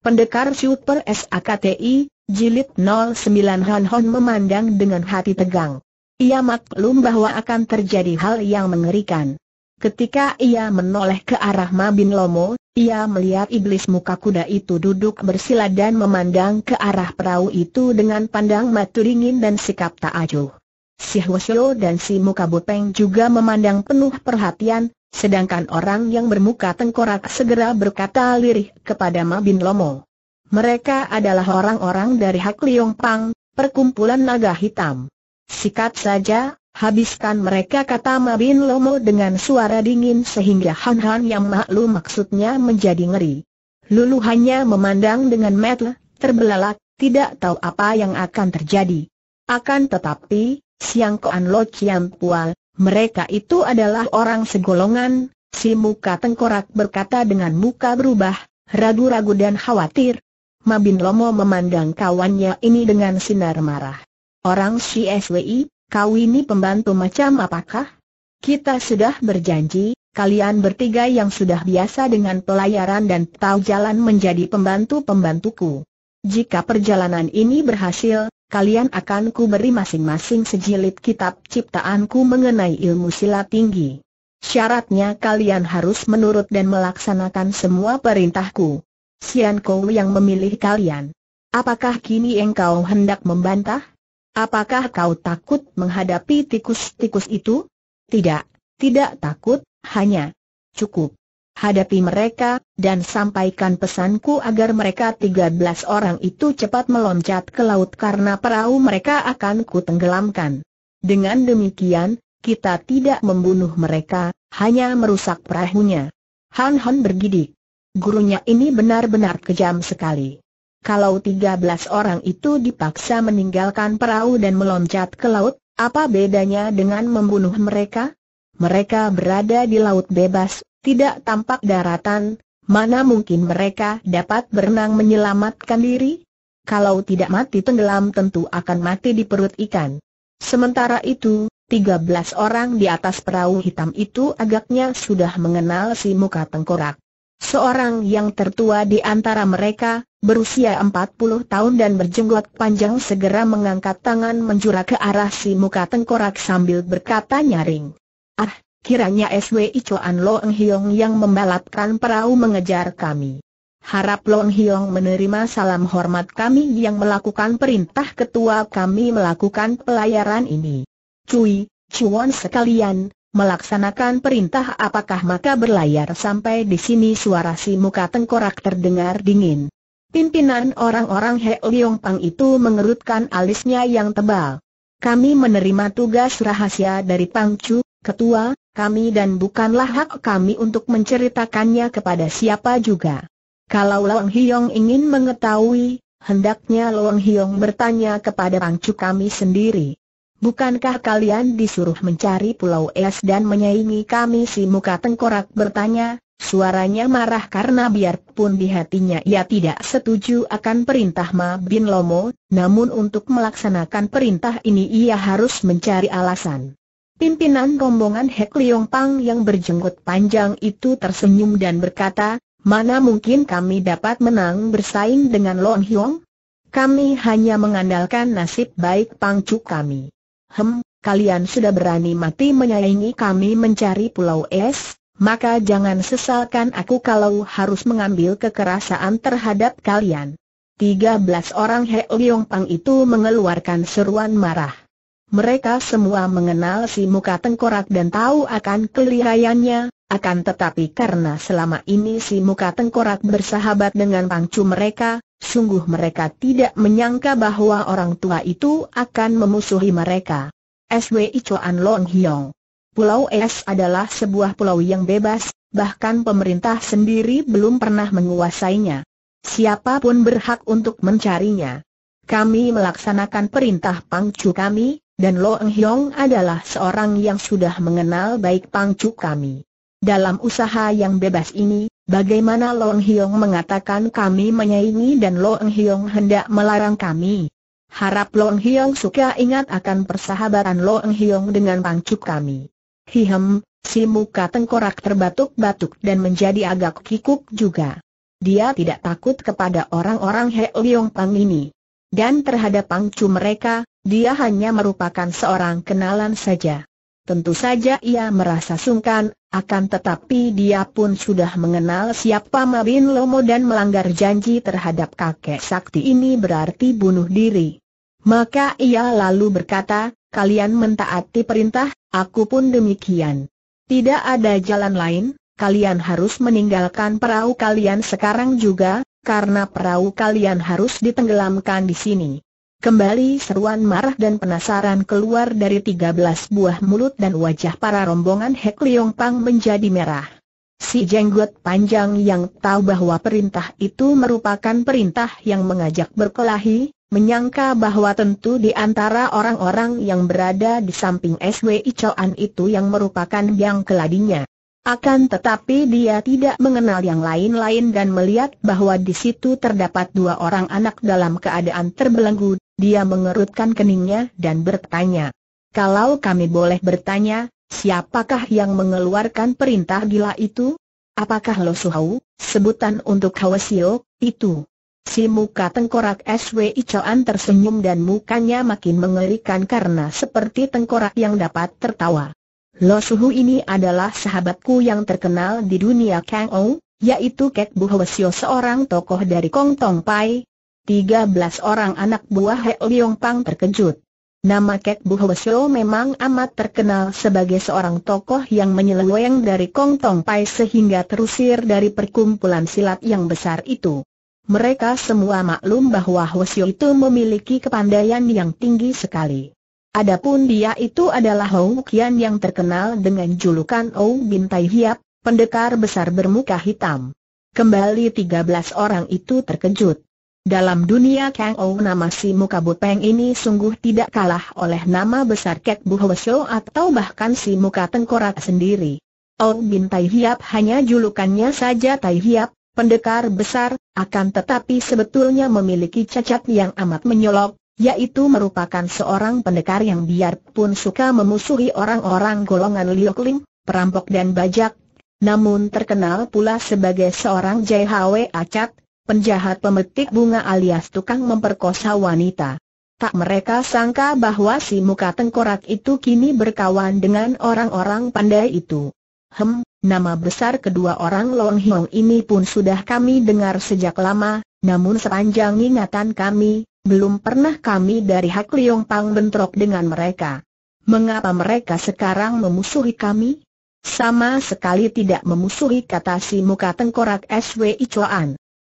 Pendekar Super SAKTI, Jilid 09 Han Hon memandang dengan hati tegang. Ia maklum bahwa akan terjadi hal yang mengerikan. Ketika ia menoleh ke arah Mabin Lomo, ia melihat iblis muka kuda itu duduk bersila dan memandang ke arah perahu itu dengan pandang mata dingin dan sikap tak acuh. Si Hwasyo dan si Muka Bopeng juga memandang penuh perhatian, Sedangkan orang yang bermuka tengkorak segera berkata lirih kepada Mabin Lomo. Mereka adalah orang-orang dari Hak Liong Pang, perkumpulan naga hitam. Sikat saja, habiskan mereka kata Mabin Lomo dengan suara dingin sehingga Han Han yang maklum maksudnya menjadi ngeri. Lulu hanya memandang dengan metel, terbelalak, tidak tahu apa yang akan terjadi. Akan tetapi, Siang Koan Lo Pual, mereka itu adalah orang segolongan, si muka tengkorak berkata dengan muka berubah, ragu-ragu dan khawatir. Mabin Lomo memandang kawannya ini dengan sinar marah. Orang si SWI, kau ini pembantu macam apakah? Kita sudah berjanji, kalian bertiga yang sudah biasa dengan pelayaran dan tahu jalan menjadi pembantu-pembantuku. Jika perjalanan ini berhasil, kalian akan ku beri masing-masing sejilid kitab ciptaanku mengenai ilmu silat tinggi. Syaratnya kalian harus menurut dan melaksanakan semua perintahku. Sian Kou yang memilih kalian. Apakah kini engkau hendak membantah? Apakah kau takut menghadapi tikus-tikus itu? Tidak, tidak takut, hanya cukup hadapi mereka, dan sampaikan pesanku agar mereka 13 orang itu cepat meloncat ke laut karena perahu mereka akan kutenggelamkan. Dengan demikian, kita tidak membunuh mereka, hanya merusak perahunya. Han Han bergidik. Gurunya ini benar-benar kejam sekali. Kalau 13 orang itu dipaksa meninggalkan perahu dan meloncat ke laut, apa bedanya dengan membunuh mereka? Mereka berada di laut bebas, tidak tampak daratan, mana mungkin mereka dapat berenang menyelamatkan diri? Kalau tidak mati tenggelam tentu akan mati di perut ikan. Sementara itu, 13 orang di atas perahu hitam itu agaknya sudah mengenal si muka tengkorak. Seorang yang tertua di antara mereka, berusia 40 tahun dan berjenggot panjang segera mengangkat tangan menjura ke arah si muka tengkorak sambil berkata nyaring. Ah, Kiranya SWI Chuan Long Hiong yang membalapkan perahu mengejar kami. Harap Long Hiong menerima salam hormat kami yang melakukan perintah ketua kami melakukan pelayaran ini. Cui, Cuan sekalian, melaksanakan perintah apakah maka berlayar sampai di sini suara si muka tengkorak terdengar dingin. Pimpinan orang-orang He Liong Pang itu mengerutkan alisnya yang tebal. Kami menerima tugas rahasia dari Pang Chu, ketua, kami dan bukanlah hak kami untuk menceritakannya kepada siapa juga. Kalau Long Hiong ingin mengetahui, hendaknya Long Hiong bertanya kepada Pangcu kami sendiri. Bukankah kalian disuruh mencari Pulau Es dan menyaingi kami si muka tengkorak bertanya? Suaranya marah karena biarpun di hatinya ia tidak setuju akan perintah Ma Bin Lomo, namun untuk melaksanakan perintah ini ia harus mencari alasan. Pimpinan rombongan Hek Liong Pang yang berjenggot panjang itu tersenyum dan berkata, mana mungkin kami dapat menang bersaing dengan Lon Hiong? Kami hanya mengandalkan nasib baik pangcu kami. Hem, kalian sudah berani mati menyayangi kami mencari pulau es, maka jangan sesalkan aku kalau harus mengambil kekerasaan terhadap kalian. 13 orang Hek Liong Pang itu mengeluarkan seruan marah. Mereka semua mengenal si muka tengkorak dan tahu akan kelihayannya. akan tetapi karena selama ini si muka tengkorak bersahabat dengan pangcu mereka, sungguh mereka tidak menyangka bahwa orang tua itu akan memusuhi mereka. SWI Chuan Long Hiong Pulau Es adalah sebuah pulau yang bebas, bahkan pemerintah sendiri belum pernah menguasainya. Siapapun berhak untuk mencarinya. Kami melaksanakan perintah pangcu kami, dan Lo Eng Hiong adalah seorang yang sudah mengenal baik pangcu kami. Dalam usaha yang bebas ini, bagaimana Lo Eng Hiong mengatakan kami menyaingi dan Lo Eng Hiong hendak melarang kami? Harap Lo Eng Hiong suka ingat akan persahabatan Lo Eng Hiong dengan pangcu kami. Hihem, si muka tengkorak terbatuk-batuk dan menjadi agak kikuk juga. Dia tidak takut kepada orang-orang He Leong Pang ini. Dan terhadap pangcu mereka, dia hanya merupakan seorang kenalan saja. Tentu saja ia merasa sungkan, akan tetapi dia pun sudah mengenal siapa Mabin Lomo dan melanggar janji terhadap kakek sakti ini berarti bunuh diri. Maka ia lalu berkata, kalian mentaati perintah, aku pun demikian. Tidak ada jalan lain, kalian harus meninggalkan perahu kalian sekarang juga, karena perahu kalian harus ditenggelamkan di sini. Kembali seruan marah dan penasaran keluar dari 13 buah mulut dan wajah para rombongan Hek Leong Pang menjadi merah. Si jenggot panjang yang tahu bahwa perintah itu merupakan perintah yang mengajak berkelahi, menyangka bahwa tentu di antara orang-orang yang berada di samping SW Icoan itu yang merupakan yang keladinya. Akan tetapi dia tidak mengenal yang lain-lain dan melihat bahwa di situ terdapat dua orang anak dalam keadaan terbelenggu, dia mengerutkan keningnya dan bertanya. Kalau kami boleh bertanya, siapakah yang mengeluarkan perintah gila itu? Apakah Lo Suhau, sebutan untuk Hawasio, itu? Si muka tengkorak SW Icoan tersenyum dan mukanya makin mengerikan karena seperti tengkorak yang dapat tertawa. Lo Suhu ini adalah sahabatku yang terkenal di dunia Kang Ou, yaitu Kek Bu Sio seorang tokoh dari Kong Tong Pai, 13 orang anak buah He Liong Pang terkejut. Nama Kek Bu Hwesyo memang amat terkenal sebagai seorang tokoh yang menyeleweng dari Kong Tong Pai sehingga terusir dari perkumpulan silat yang besar itu. Mereka semua maklum bahwa Hwesyo itu memiliki kepandaian yang tinggi sekali. Adapun dia itu adalah Hou Kian yang terkenal dengan julukan Ou Tai Hiap, pendekar besar bermuka hitam. Kembali 13 orang itu terkejut. Dalam dunia Kang Ou nama si muka Bupeng ini sungguh tidak kalah oleh nama besar Kek Bu Hwesho atau bahkan si muka tengkorak sendiri. Ou Bin Tai Hiap hanya julukannya saja Tai Hiap, pendekar besar, akan tetapi sebetulnya memiliki cacat yang amat menyolok, yaitu merupakan seorang pendekar yang biarpun suka memusuhi orang-orang golongan Liokling, perampok dan bajak, namun terkenal pula sebagai seorang JHW acat penjahat pemetik bunga alias tukang memperkosa wanita. Tak mereka sangka bahwa si muka tengkorak itu kini berkawan dengan orang-orang pandai itu. Hem, nama besar kedua orang Long Hiong ini pun sudah kami dengar sejak lama, namun sepanjang ingatan kami, belum pernah kami dari Hak Liong Pang bentrok dengan mereka. Mengapa mereka sekarang memusuhi kami? Sama sekali tidak memusuhi kata si muka tengkorak SWI Chuan.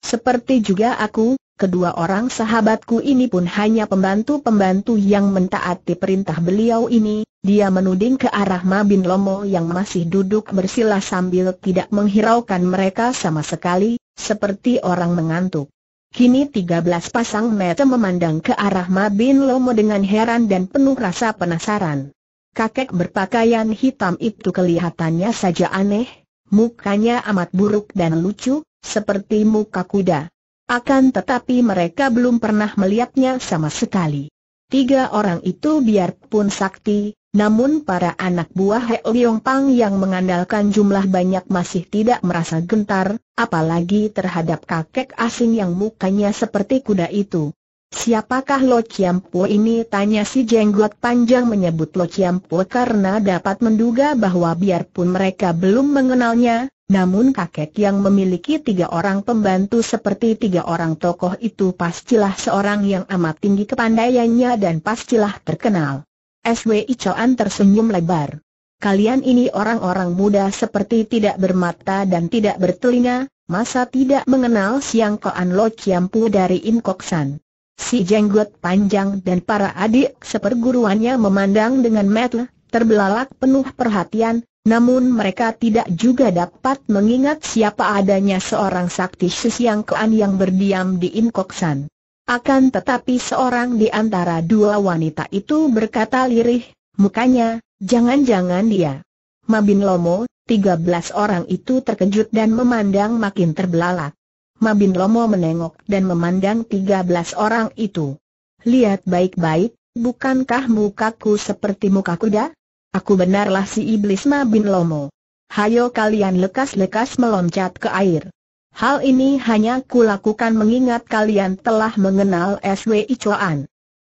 Seperti juga aku, kedua orang sahabatku ini pun hanya pembantu-pembantu yang mentaati perintah beliau ini, dia menuding ke arah Mabin Lomo yang masih duduk bersila sambil tidak menghiraukan mereka sama sekali, seperti orang mengantuk. Kini 13 pasang mata memandang ke arah Mabin Lomo dengan heran dan penuh rasa penasaran. Kakek berpakaian hitam itu kelihatannya saja aneh, mukanya amat buruk dan lucu, seperti muka kuda. Akan tetapi mereka belum pernah melihatnya sama sekali. Tiga orang itu biarpun sakti, namun para anak buah Heo Yong Pang yang mengandalkan jumlah banyak masih tidak merasa gentar, apalagi terhadap kakek asing yang mukanya seperti kuda itu. Siapakah Lo Po ini? Tanya si jenggot panjang menyebut Lo Po karena dapat menduga bahwa biarpun mereka belum mengenalnya, namun kakek yang memiliki tiga orang pembantu seperti tiga orang tokoh itu pastilah seorang yang amat tinggi kepandaiannya dan pastilah terkenal. SW Icoan tersenyum lebar. Kalian ini orang-orang muda seperti tidak bermata dan tidak bertelinga, masa tidak mengenal Siang Koan Lo ciampu dari Inkoksan. Si jenggot panjang dan para adik seperguruannya memandang dengan metel, terbelalak penuh perhatian, namun mereka tidak juga dapat mengingat siapa adanya seorang sakti Sisiangkean yang berdiam di Inkoksan. Akan tetapi seorang di antara dua wanita itu berkata lirih, mukanya, jangan-jangan dia. Mabin Lomo, 13 orang itu terkejut dan memandang makin terbelalak. Mabin Lomo menengok dan memandang 13 orang itu. Lihat baik-baik, bukankah mukaku seperti muka kuda? Aku benarlah si iblis Ma bin Lomo. Hayo kalian lekas-lekas meloncat ke air. Hal ini hanya kulakukan mengingat kalian telah mengenal SWI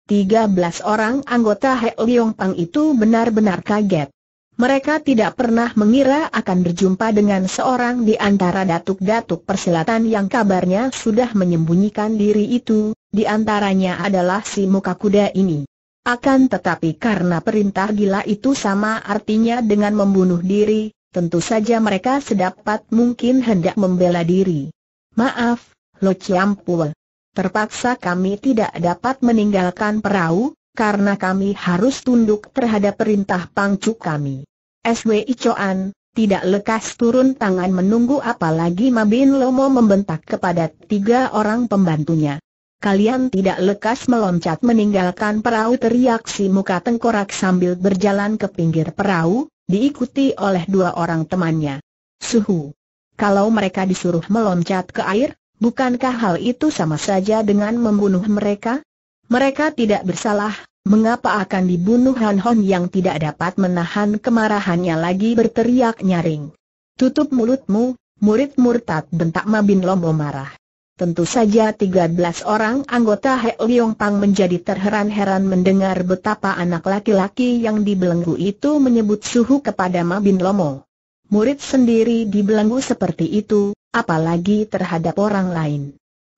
Tiga 13 orang anggota He Leong Pang itu benar-benar kaget. Mereka tidak pernah mengira akan berjumpa dengan seorang di antara datuk-datuk persilatan yang kabarnya sudah menyembunyikan diri itu, di antaranya adalah si muka kuda ini. Akan tetapi karena perintah gila itu sama artinya dengan membunuh diri, tentu saja mereka sedapat mungkin hendak membela diri. Maaf, Lo Chiampul. Terpaksa kami tidak dapat meninggalkan perahu, karena kami harus tunduk terhadap perintah pangcu kami. SWI Choan, tidak lekas turun tangan menunggu apalagi Mabin Lomo membentak kepada tiga orang pembantunya. Kalian tidak lekas meloncat meninggalkan perahu teriak si muka tengkorak sambil berjalan ke pinggir perahu, diikuti oleh dua orang temannya. Suhu. Kalau mereka disuruh meloncat ke air, bukankah hal itu sama saja dengan membunuh mereka? Mereka tidak bersalah, mengapa akan dibunuh Han Hon yang tidak dapat menahan kemarahannya lagi berteriak nyaring. Tutup mulutmu, murid murtad bentak Mabin Lomo marah. Tentu saja 13 orang anggota He Leong Pang menjadi terheran-heran mendengar betapa anak laki-laki yang dibelenggu itu menyebut suhu kepada Ma Bin Lomo. Murid sendiri dibelenggu seperti itu, apalagi terhadap orang lain.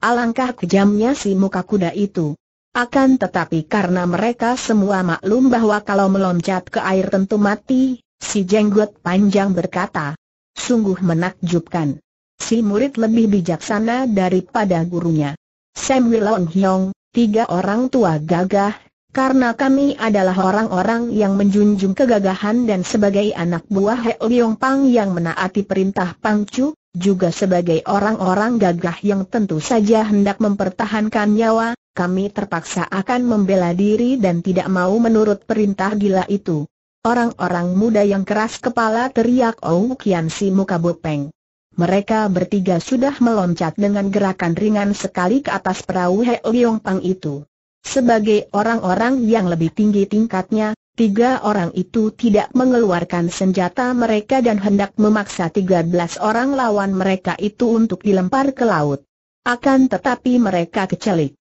Alangkah kejamnya si muka kuda itu. Akan tetapi karena mereka semua maklum bahwa kalau meloncat ke air tentu mati, si jenggot panjang berkata, sungguh menakjubkan. Si murid lebih bijaksana daripada gurunya. Sam Wilong Hyong, tiga orang tua gagah, karena kami adalah orang-orang yang menjunjung kegagahan dan sebagai anak buah He Liong Pang yang menaati perintah Pang Chu, juga sebagai orang-orang gagah yang tentu saja hendak mempertahankan nyawa, kami terpaksa akan membela diri dan tidak mau menurut perintah gila itu. Orang-orang muda yang keras kepala teriak Oh Kian Si Muka Bopeng. Mereka bertiga sudah meloncat dengan gerakan ringan sekali ke atas perahu He Liong Pang itu. Sebagai orang-orang yang lebih tinggi tingkatnya, tiga orang itu tidak mengeluarkan senjata mereka dan hendak memaksa tiga belas orang lawan mereka itu untuk dilempar ke laut. Akan tetapi mereka kecelik.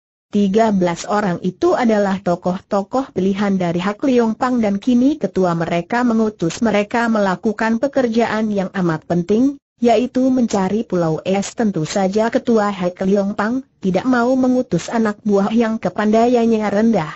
belas orang itu adalah tokoh-tokoh pilihan dari Hak Liong Pang dan kini ketua mereka mengutus mereka melakukan pekerjaan yang amat penting, yaitu mencari Pulau Es tentu saja ketua Hek Liong Pang, tidak mau mengutus anak buah yang kepandaiannya rendah.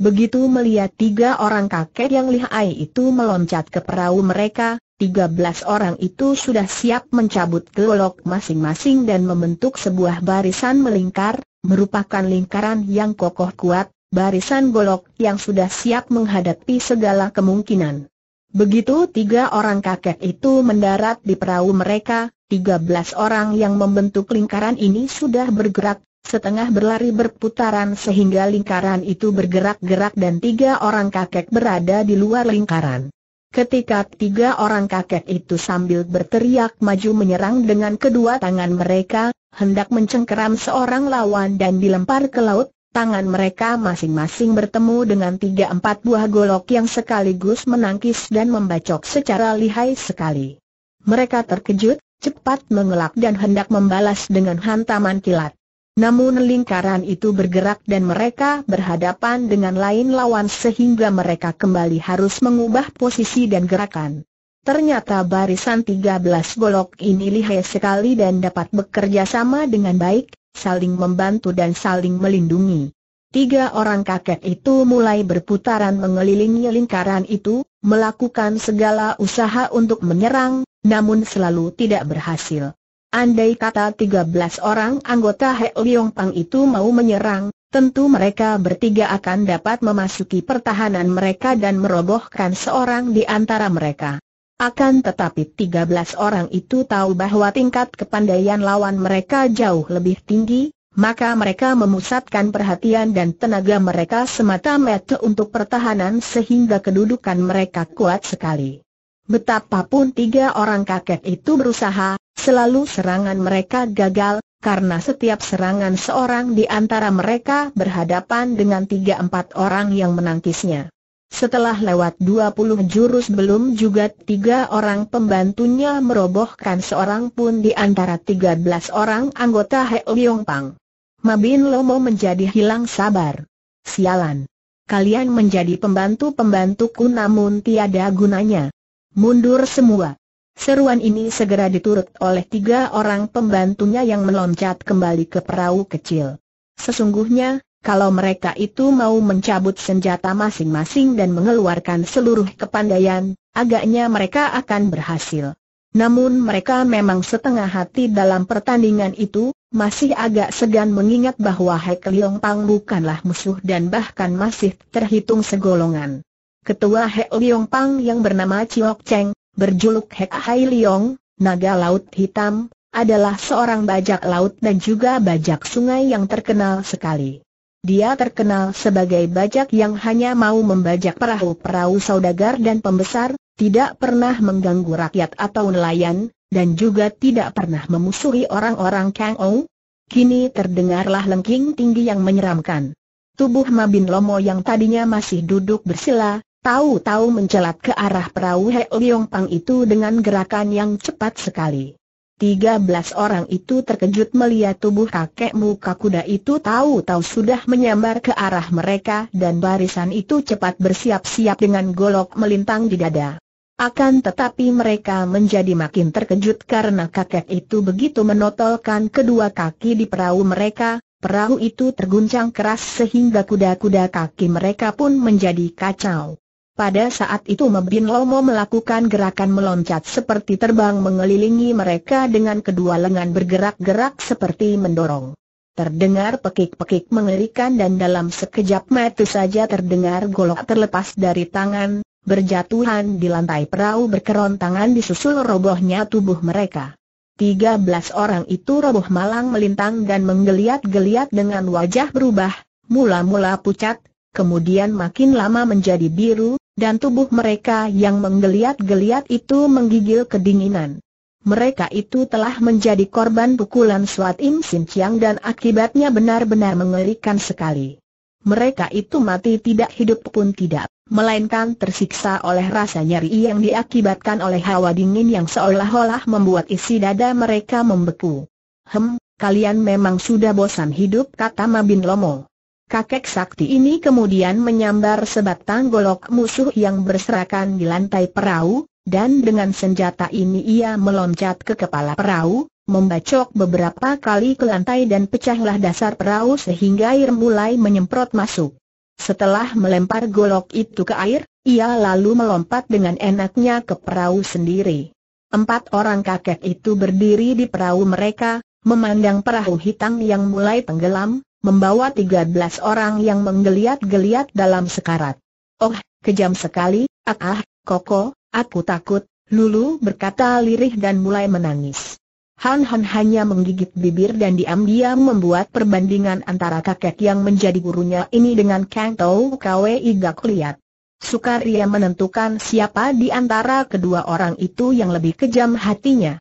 Begitu melihat tiga orang kakek yang lihai itu meloncat ke perahu mereka, tiga belas orang itu sudah siap mencabut golok masing-masing dan membentuk sebuah barisan melingkar, merupakan lingkaran yang kokoh kuat, barisan golok yang sudah siap menghadapi segala kemungkinan. Begitu tiga orang kakek itu mendarat di perahu mereka, tiga belas orang yang membentuk lingkaran ini sudah bergerak, setengah berlari berputaran sehingga lingkaran itu bergerak-gerak dan tiga orang kakek berada di luar lingkaran. Ketika tiga orang kakek itu sambil berteriak maju menyerang dengan kedua tangan mereka, hendak mencengkeram seorang lawan dan dilempar ke laut, tangan mereka masing-masing bertemu dengan tiga empat buah golok yang sekaligus menangkis dan membacok secara lihai sekali. Mereka terkejut, cepat mengelak dan hendak membalas dengan hantaman kilat. Namun lingkaran itu bergerak dan mereka berhadapan dengan lain lawan sehingga mereka kembali harus mengubah posisi dan gerakan. Ternyata barisan 13 golok ini lihai sekali dan dapat bekerja sama dengan baik, saling membantu dan saling melindungi. Tiga orang kakek itu mulai berputaran mengelilingi lingkaran itu, melakukan segala usaha untuk menyerang, namun selalu tidak berhasil. Andai kata tiga belas orang anggota He Liong Pang itu mau menyerang, tentu mereka bertiga akan dapat memasuki pertahanan mereka dan merobohkan seorang di antara mereka. Akan tetapi 13 orang itu tahu bahwa tingkat kepandaian lawan mereka jauh lebih tinggi, maka mereka memusatkan perhatian dan tenaga mereka semata-mata untuk pertahanan sehingga kedudukan mereka kuat sekali. Betapapun tiga orang kakek itu berusaha, selalu serangan mereka gagal, karena setiap serangan seorang di antara mereka berhadapan dengan tiga empat orang yang menangkisnya. Setelah lewat 20 jurus belum juga tiga orang pembantunya merobohkan seorang pun di antara 13 orang anggota Heoyong Pang. Mabin Lomo menjadi hilang sabar. Sialan. Kalian menjadi pembantu-pembantuku namun tiada gunanya. Mundur semua. Seruan ini segera diturut oleh tiga orang pembantunya yang meloncat kembali ke perahu kecil. Sesungguhnya, kalau mereka itu mau mencabut senjata masing-masing dan mengeluarkan seluruh kepandaian, agaknya mereka akan berhasil. Namun mereka memang setengah hati dalam pertandingan itu, masih agak segan mengingat bahwa Hek Leong Pang bukanlah musuh dan bahkan masih terhitung segolongan. Ketua Hek Leong Pang yang bernama Chiok Cheng, berjuluk Hek Hai Leong, naga laut hitam, adalah seorang bajak laut dan juga bajak sungai yang terkenal sekali. Dia terkenal sebagai bajak yang hanya mau membajak perahu-perahu saudagar dan pembesar, tidak pernah mengganggu rakyat atau nelayan, dan juga tidak pernah memusuhi orang-orang Kang Ou. Kini terdengarlah lengking tinggi yang menyeramkan. Tubuh Mabin Lomo yang tadinya masih duduk bersila, tahu-tahu mencelat ke arah perahu He Liong Pang itu dengan gerakan yang cepat sekali. 13 orang itu terkejut melihat tubuh kakek muka kuda itu tahu-tahu sudah menyambar ke arah mereka dan barisan itu cepat bersiap-siap dengan golok melintang di dada. Akan tetapi mereka menjadi makin terkejut karena kakek itu begitu menotolkan kedua kaki di perahu mereka, perahu itu terguncang keras sehingga kuda-kuda kaki mereka pun menjadi kacau. Pada saat itu Mebin Lomo melakukan gerakan meloncat seperti terbang mengelilingi mereka dengan kedua lengan bergerak-gerak seperti mendorong. Terdengar pekik-pekik mengerikan dan dalam sekejap mata saja terdengar golok terlepas dari tangan, berjatuhan di lantai perahu berkerontangan disusul robohnya tubuh mereka. Tiga belas orang itu roboh malang melintang dan menggeliat-geliat dengan wajah berubah, mula-mula pucat, kemudian makin lama menjadi biru, dan tubuh mereka yang menggeliat-geliat itu menggigil kedinginan. Mereka itu telah menjadi korban pukulan Suat Im Sin Chiang dan akibatnya benar-benar mengerikan sekali. Mereka itu mati tidak hidup pun tidak, melainkan tersiksa oleh rasa nyeri yang diakibatkan oleh hawa dingin yang seolah-olah membuat isi dada mereka membeku. Hem, kalian memang sudah bosan hidup kata Mabin Lomo. Kakek sakti ini kemudian menyambar sebatang golok musuh yang berserakan di lantai perahu, dan dengan senjata ini ia meloncat ke kepala perahu, membacok beberapa kali ke lantai dan pecahlah dasar perahu sehingga air mulai menyemprot masuk. Setelah melempar golok itu ke air, ia lalu melompat dengan enaknya ke perahu sendiri. Empat orang kakek itu berdiri di perahu mereka, memandang perahu hitam yang mulai tenggelam, membawa 13 orang yang menggeliat-geliat dalam sekarat. Oh, kejam sekali, ah, ah, koko, aku takut, Lulu berkata lirih dan mulai menangis. Han Han hanya menggigit bibir dan diam-diam membuat perbandingan antara kakek yang menjadi gurunya ini dengan Kang Tau Kwei Gak Liat. Sukaria menentukan siapa di antara kedua orang itu yang lebih kejam hatinya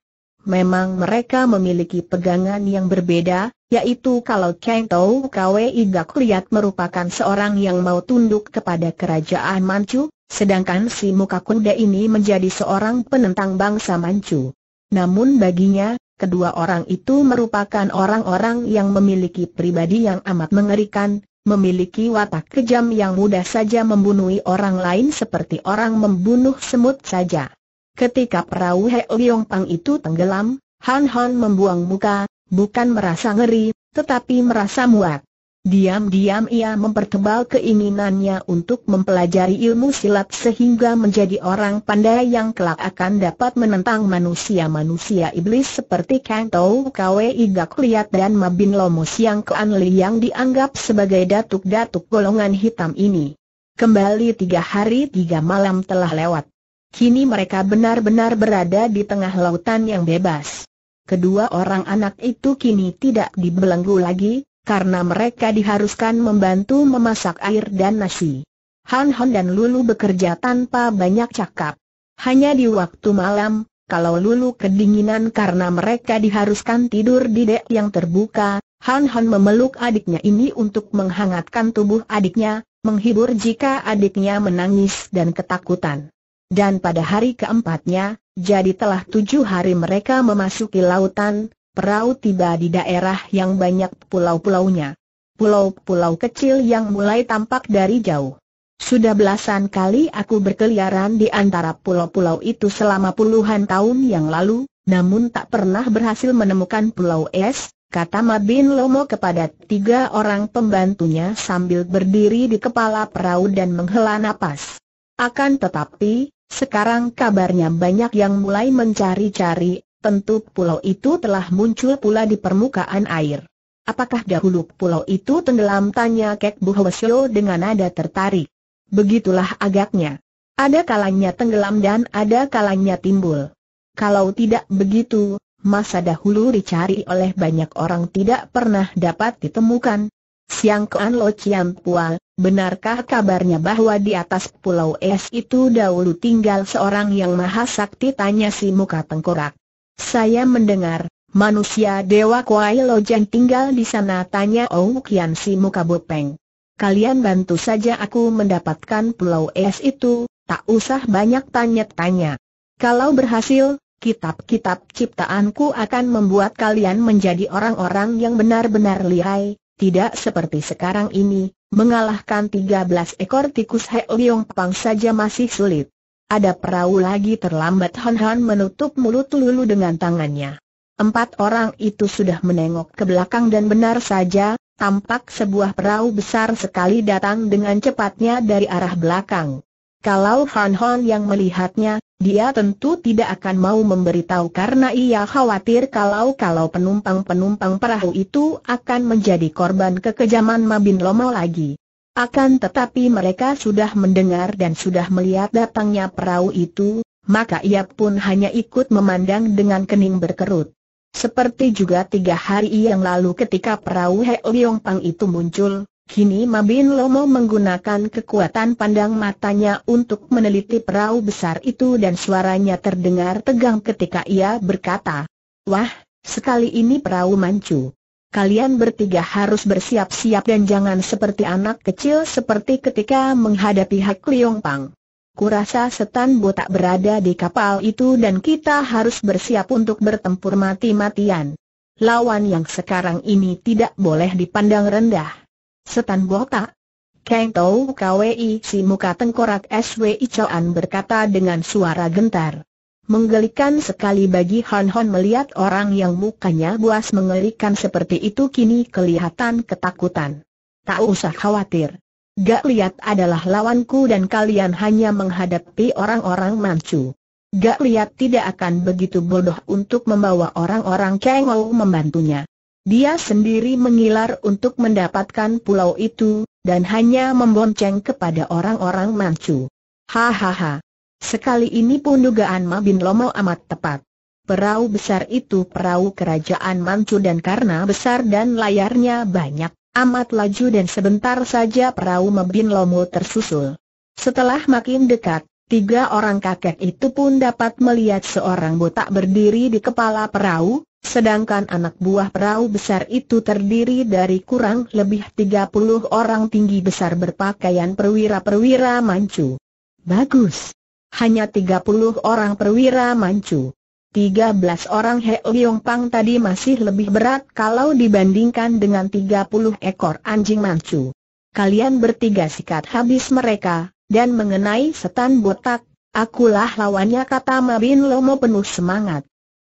memang mereka memiliki pegangan yang berbeda, yaitu kalau Cheng Tau Kwe Igak Liat merupakan seorang yang mau tunduk kepada kerajaan Manchu, sedangkan si muka kuda ini menjadi seorang penentang bangsa Manchu. Namun baginya, kedua orang itu merupakan orang-orang yang memiliki pribadi yang amat mengerikan, memiliki watak kejam yang mudah saja membunuh orang lain seperti orang membunuh semut saja. Ketika perahu He Liong Pang itu tenggelam, Han Han membuang muka, bukan merasa ngeri, tetapi merasa muak. Diam-diam ia mempertebal keinginannya untuk mempelajari ilmu silat sehingga menjadi orang pandai yang kelak akan dapat menentang manusia-manusia iblis seperti Kang Tau Kwe Igak Liat dan Mabin Lomo yang Kuan Li yang dianggap sebagai datuk-datuk golongan hitam ini. Kembali tiga hari tiga malam telah lewat. Kini mereka benar-benar berada di tengah lautan yang bebas. Kedua orang anak itu kini tidak dibelenggu lagi, karena mereka diharuskan membantu memasak air dan nasi. Han Han dan Lulu bekerja tanpa banyak cakap. Hanya di waktu malam, kalau Lulu kedinginan karena mereka diharuskan tidur di dek yang terbuka, Han Han memeluk adiknya ini untuk menghangatkan tubuh adiknya, menghibur jika adiknya menangis dan ketakutan. Dan pada hari keempatnya, jadi telah tujuh hari mereka memasuki lautan, perahu tiba di daerah yang banyak pulau-pulaunya. Pulau-pulau kecil yang mulai tampak dari jauh. Sudah belasan kali aku berkeliaran di antara pulau-pulau itu selama puluhan tahun yang lalu, namun tak pernah berhasil menemukan pulau es, kata Mabin Lomo kepada tiga orang pembantunya sambil berdiri di kepala perahu dan menghela napas. Akan tetapi, sekarang kabarnya banyak yang mulai mencari-cari, tentu pulau itu telah muncul pula di permukaan air. Apakah dahulu pulau itu tenggelam? Tanya Kek Buhwasyo dengan nada tertarik. Begitulah agaknya. Ada kalanya tenggelam dan ada kalanya timbul. Kalau tidak begitu, masa dahulu dicari oleh banyak orang tidak pernah dapat ditemukan. Siang Kean Lo Cian Pua, Benarkah kabarnya bahwa di atas pulau es itu dahulu tinggal seorang yang maha sakti tanya si muka tengkorak. Saya mendengar, manusia dewa Kuai Lojen tinggal di sana tanya Oh Kian si muka bopeng. Kalian bantu saja aku mendapatkan pulau es itu, tak usah banyak tanya-tanya. Kalau berhasil, kitab-kitab ciptaanku akan membuat kalian menjadi orang-orang yang benar-benar lihai, tidak seperti sekarang ini, mengalahkan 13 ekor tikus He Liong Pang saja masih sulit. Ada perahu lagi terlambat Han Han menutup mulut Lulu dengan tangannya. Empat orang itu sudah menengok ke belakang dan benar saja, tampak sebuah perahu besar sekali datang dengan cepatnya dari arah belakang. Kalau Han Han yang melihatnya, dia tentu tidak akan mau memberitahu karena ia khawatir kalau-kalau penumpang-penumpang perahu itu akan menjadi korban kekejaman Mabin Lomo lagi. Akan tetapi mereka sudah mendengar dan sudah melihat datangnya perahu itu, maka ia pun hanya ikut memandang dengan kening berkerut. Seperti juga tiga hari yang lalu ketika perahu Heo Liong Pang itu muncul, Kini Mabin Lomo menggunakan kekuatan pandang matanya untuk meneliti perahu besar itu dan suaranya terdengar tegang ketika ia berkata, Wah, sekali ini perahu mancu. Kalian bertiga harus bersiap-siap dan jangan seperti anak kecil seperti ketika menghadapi Hak Liong Pang. Kurasa setan botak berada di kapal itu dan kita harus bersiap untuk bertempur mati-matian. Lawan yang sekarang ini tidak boleh dipandang rendah. Setan botak. Kang Tau Kwei si muka tengkorak SWI Choan berkata dengan suara gentar. Menggelikan sekali bagi Hon Hon melihat orang yang mukanya buas mengerikan seperti itu kini kelihatan ketakutan. Tak usah khawatir. Gak lihat adalah lawanku dan kalian hanya menghadapi orang-orang mancu. Gak lihat tidak akan begitu bodoh untuk membawa orang-orang kengau membantunya. Dia sendiri mengilar untuk mendapatkan pulau itu, dan hanya membonceng kepada orang-orang Manchu. Hahaha. Sekali ini pun dugaan Ma Bin Lomo amat tepat. Perahu besar itu perahu kerajaan Manchu dan karena besar dan layarnya banyak, amat laju dan sebentar saja perahu Ma Bin Lomo tersusul. Setelah makin dekat, tiga orang kakek itu pun dapat melihat seorang botak berdiri di kepala perahu, Sedangkan anak buah perahu besar itu terdiri dari kurang lebih 30 orang tinggi besar berpakaian perwira-perwira mancu. Bagus. Hanya 30 orang perwira mancu. 13 orang He Liong Pang tadi masih lebih berat kalau dibandingkan dengan 30 ekor anjing mancu. Kalian bertiga sikat habis mereka, dan mengenai setan botak, akulah lawannya kata Mabin Lomo penuh semangat.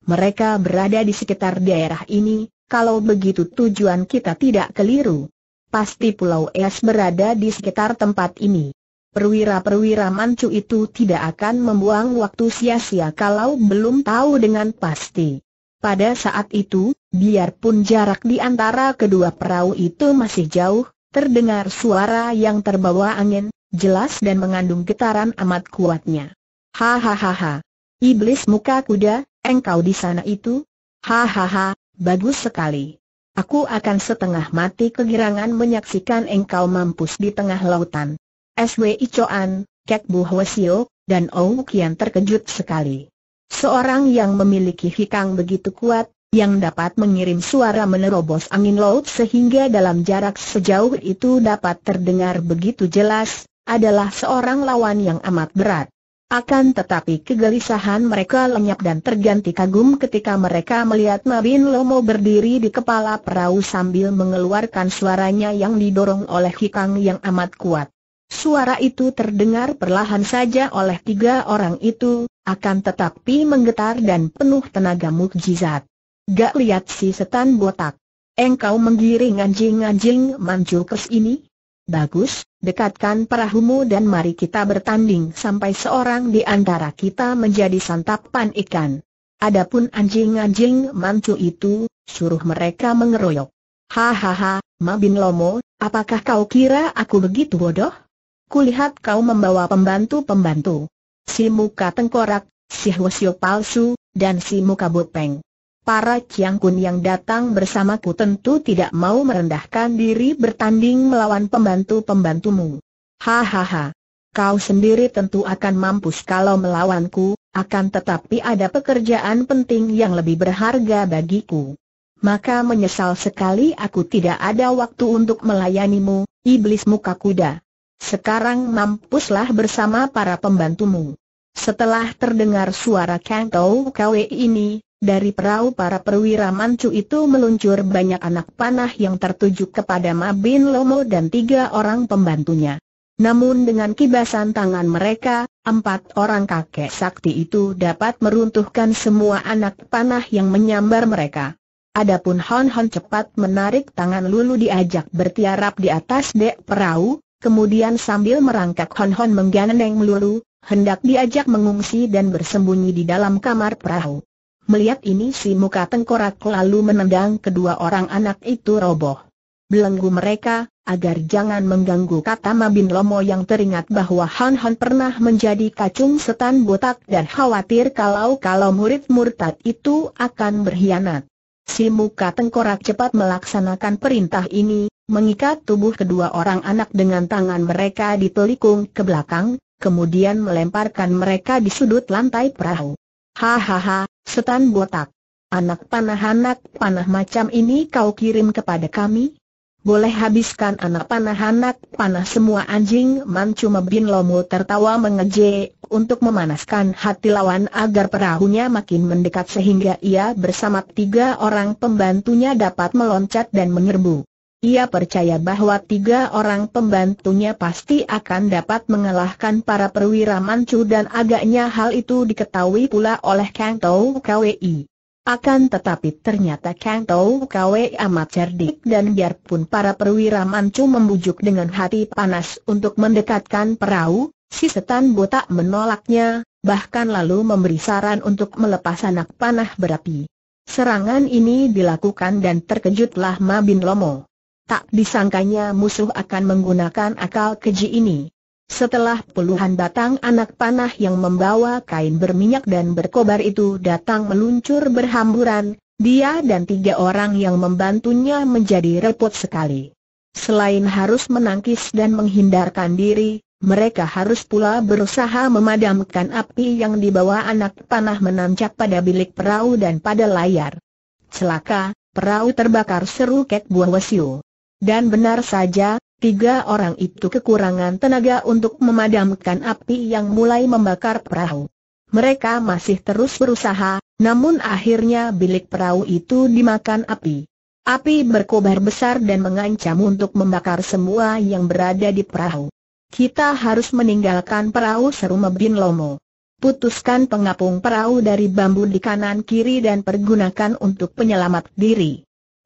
Mereka berada di sekitar daerah ini, kalau begitu tujuan kita tidak keliru. Pasti Pulau Es berada di sekitar tempat ini. Perwira-perwira mancu itu tidak akan membuang waktu sia-sia kalau belum tahu dengan pasti. Pada saat itu, biarpun jarak di antara kedua perahu itu masih jauh, terdengar suara yang terbawa angin, jelas dan mengandung getaran amat kuatnya. Hahaha. Iblis muka kuda, Engkau di sana itu? Hahaha, bagus sekali. Aku akan setengah mati kegirangan menyaksikan engkau mampus di tengah lautan. SWI Choan, Kek Bu Hwasio, dan Ou Kian terkejut sekali. Seorang yang memiliki hikang begitu kuat, yang dapat mengirim suara menerobos angin laut sehingga dalam jarak sejauh itu dapat terdengar begitu jelas, adalah seorang lawan yang amat berat. Akan tetapi kegelisahan mereka lenyap dan terganti kagum ketika mereka melihat Mabin Lomo berdiri di kepala perahu sambil mengeluarkan suaranya yang didorong oleh hikang yang amat kuat. Suara itu terdengar perlahan saja oleh tiga orang itu, akan tetapi menggetar dan penuh tenaga mukjizat. Gak lihat si setan botak. Engkau menggiring anjing-anjing mancukes ini? Bagus, dekatkan perahumu dan mari kita bertanding sampai seorang di antara kita menjadi santapan ikan. Adapun anjing-anjing mantu itu, suruh mereka mengeroyok. Hahaha, Mabin Lomo, apakah kau kira aku begitu bodoh? Kulihat kau membawa pembantu-pembantu. Si muka tengkorak, si hwasyo palsu, dan si muka bopeng para Kun yang datang bersamaku tentu tidak mau merendahkan diri bertanding melawan pembantu-pembantumu. Hahaha. Kau sendiri tentu akan mampus kalau melawanku, akan tetapi ada pekerjaan penting yang lebih berharga bagiku. Maka menyesal sekali aku tidak ada waktu untuk melayanimu, iblis muka kuda. Sekarang mampuslah bersama para pembantumu. Setelah terdengar suara Kang Tau Kwe ini, dari perahu para perwira Mancu itu meluncur banyak anak panah yang tertuju kepada Mabin Lomo dan tiga orang pembantunya. Namun dengan kibasan tangan mereka, empat orang kakek sakti itu dapat meruntuhkan semua anak panah yang menyambar mereka. Adapun Hon Hon cepat menarik tangan Lulu diajak bertiarap di atas dek perahu, kemudian sambil merangkak Hon Hon menggandeng Lulu, hendak diajak mengungsi dan bersembunyi di dalam kamar perahu. Melihat ini si muka tengkorak lalu menendang kedua orang anak itu roboh. Belenggu mereka, agar jangan mengganggu kata Mabin Lomo yang teringat bahwa Han Han pernah menjadi kacung setan botak dan khawatir kalau-kalau murid murtad itu akan berkhianat. Si muka tengkorak cepat melaksanakan perintah ini, mengikat tubuh kedua orang anak dengan tangan mereka di telikung ke belakang, kemudian melemparkan mereka di sudut lantai perahu. Hahaha, setan botak. Anak panah-anak panah macam ini kau kirim kepada kami? Boleh habiskan anak panah-anak panah semua anjing Mancuma bin Lomu tertawa mengejek untuk memanaskan hati lawan agar perahunya makin mendekat sehingga ia bersama tiga orang pembantunya dapat meloncat dan menyerbu. Ia percaya bahwa tiga orang pembantunya pasti akan dapat mengalahkan para perwira mancu dan agaknya hal itu diketahui pula oleh Kang Tau KWI. Akan tetapi ternyata Kang Tau Kwei amat cerdik dan biarpun para perwira mancu membujuk dengan hati panas untuk mendekatkan perahu, si setan botak menolaknya, bahkan lalu memberi saran untuk melepas anak panah berapi. Serangan ini dilakukan dan terkejutlah Mabin Lomo. Tak disangkanya musuh akan menggunakan akal keji ini. Setelah puluhan batang anak panah yang membawa kain berminyak dan berkobar itu datang meluncur berhamburan, dia dan tiga orang yang membantunya menjadi repot sekali. Selain harus menangkis dan menghindarkan diri, mereka harus pula berusaha memadamkan api yang dibawa anak panah menancap pada bilik perahu dan pada layar. Celaka, perahu terbakar seru Kek Buah wasiu. Dan benar saja, tiga orang itu kekurangan tenaga untuk memadamkan api yang mulai membakar perahu. Mereka masih terus berusaha, namun akhirnya bilik perahu itu dimakan api. Api berkobar besar dan mengancam untuk membakar semua yang berada di perahu. Kita harus meninggalkan perahu seru Mebin Lomo. Putuskan pengapung perahu dari bambu di kanan kiri dan pergunakan untuk penyelamat diri.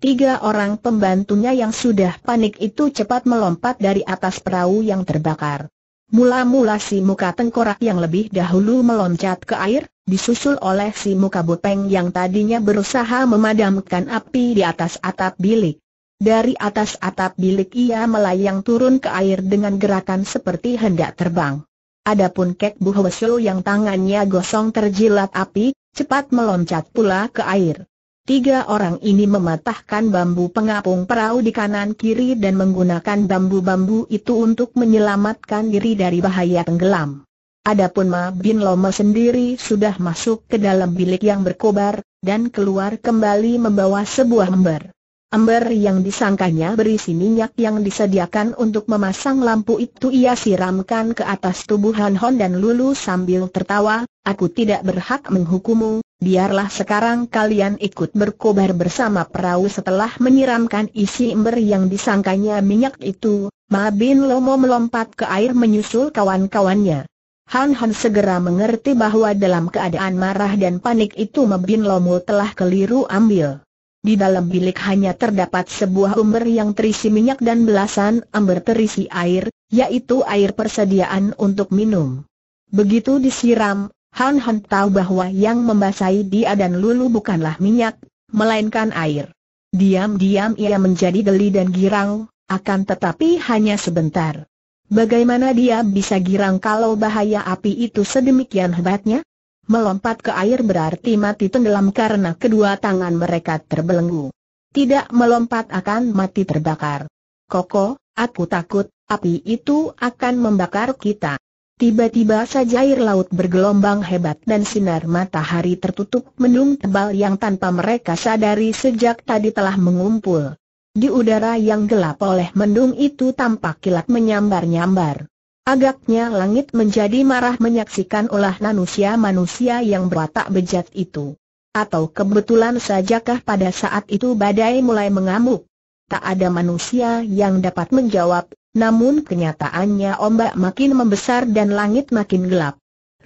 Tiga orang pembantunya yang sudah panik itu cepat melompat dari atas perahu yang terbakar. Mula-mula si muka tengkorak yang lebih dahulu meloncat ke air, disusul oleh si muka bopeng yang tadinya berusaha memadamkan api di atas atap bilik. Dari atas atap bilik ia melayang turun ke air dengan gerakan seperti hendak terbang. Adapun Kek buhwesul yang tangannya gosong terjilat api, cepat meloncat pula ke air. Tiga orang ini mematahkan bambu pengapung perahu di kanan kiri dan menggunakan bambu-bambu itu untuk menyelamatkan diri dari bahaya tenggelam. Adapun Ma Bin Loma sendiri sudah masuk ke dalam bilik yang berkobar, dan keluar kembali membawa sebuah ember. Ember yang disangkanya berisi minyak yang disediakan untuk memasang lampu itu ia siramkan ke atas tubuh Han Hon dan Lulu sambil tertawa, aku tidak berhak menghukummu, biarlah sekarang kalian ikut berkobar bersama perahu setelah menyiramkan isi ember yang disangkanya minyak itu, Ma Bin Lomo melompat ke air menyusul kawan-kawannya. Han Han segera mengerti bahwa dalam keadaan marah dan panik itu Ma Bin Lomo telah keliru ambil. Di dalam bilik hanya terdapat sebuah ember yang terisi minyak dan belasan ember terisi air, yaitu air persediaan untuk minum. Begitu disiram, Han Han tahu bahwa yang membasahi dia dan Lulu bukanlah minyak, melainkan air. Diam-diam ia menjadi geli dan girang, akan tetapi hanya sebentar. Bagaimana dia bisa girang kalau bahaya api itu sedemikian hebatnya? Melompat ke air berarti mati tenggelam karena kedua tangan mereka terbelenggu. Tidak melompat akan mati terbakar. Koko, aku takut, api itu akan membakar kita. Tiba-tiba saja air laut bergelombang hebat dan sinar matahari tertutup mendung tebal yang tanpa mereka sadari sejak tadi telah mengumpul. Di udara yang gelap oleh mendung itu tampak kilat menyambar-nyambar. Agaknya langit menjadi marah menyaksikan olah manusia-manusia yang berwatak bejat itu. Atau kebetulan sajakah pada saat itu badai mulai mengamuk? Tak ada manusia yang dapat menjawab namun kenyataannya ombak makin membesar dan langit makin gelap.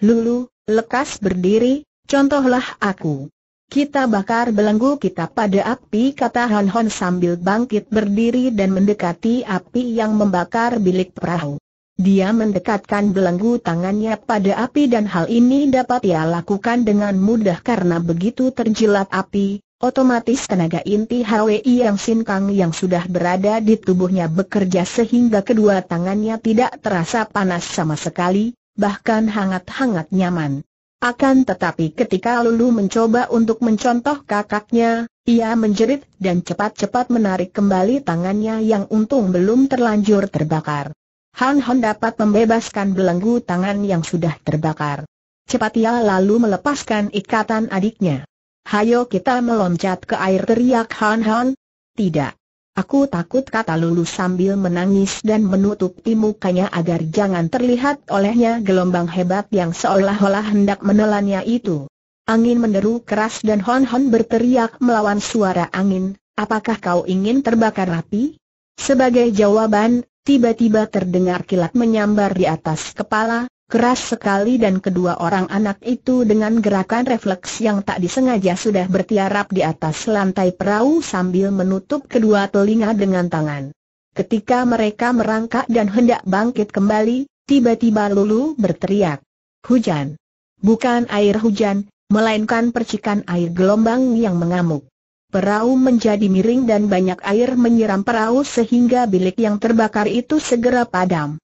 Lulu, lekas berdiri, contohlah aku. Kita bakar belenggu kita pada api kata Han Hon sambil bangkit berdiri dan mendekati api yang membakar bilik perahu. Dia mendekatkan belenggu tangannya pada api dan hal ini dapat ia lakukan dengan mudah karena begitu terjilat api, Otomatis tenaga inti Hwi Yang Sin yang sudah berada di tubuhnya bekerja sehingga kedua tangannya tidak terasa panas sama sekali, bahkan hangat-hangat nyaman. Akan tetapi ketika Lulu mencoba untuk mencontoh kakaknya, ia menjerit dan cepat-cepat menarik kembali tangannya yang untung belum terlanjur terbakar. Han Hon dapat membebaskan belenggu tangan yang sudah terbakar. Cepat ia lalu melepaskan ikatan adiknya hayo kita meloncat ke air teriak Han Han. Tidak. Aku takut kata Lulu sambil menangis dan menutupi mukanya agar jangan terlihat olehnya gelombang hebat yang seolah-olah hendak menelannya itu. Angin menderu keras dan Hon Hon berteriak melawan suara angin, apakah kau ingin terbakar rapi? Sebagai jawaban, tiba-tiba terdengar kilat menyambar di atas kepala, Keras sekali dan kedua orang anak itu dengan gerakan refleks yang tak disengaja sudah bertiarap di atas lantai perahu sambil menutup kedua telinga dengan tangan. Ketika mereka merangkak dan hendak bangkit kembali, tiba-tiba Lulu berteriak. Hujan. Bukan air hujan, melainkan percikan air gelombang yang mengamuk. Perahu menjadi miring dan banyak air menyiram perahu sehingga bilik yang terbakar itu segera padam.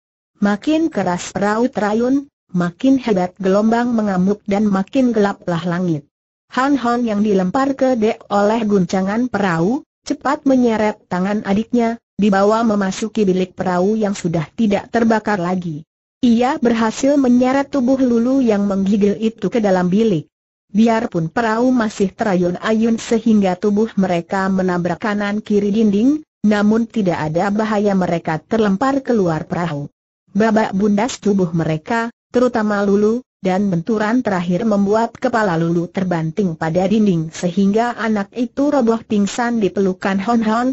Makin keras raut rayun, makin hebat gelombang mengamuk dan makin gelaplah langit. Han Hon yang dilempar ke dek oleh guncangan perahu, cepat menyeret tangan adiknya, dibawa memasuki bilik perahu yang sudah tidak terbakar lagi. Ia berhasil menyeret tubuh Lulu yang menggigil itu ke dalam bilik. Biarpun perahu masih terayun-ayun sehingga tubuh mereka menabrak kanan-kiri dinding, namun tidak ada bahaya mereka terlempar keluar perahu. Babak bundas tubuh mereka, terutama Lulu, dan benturan terakhir membuat kepala Lulu terbanting pada dinding sehingga anak itu roboh pingsan di pelukan Hon Hon.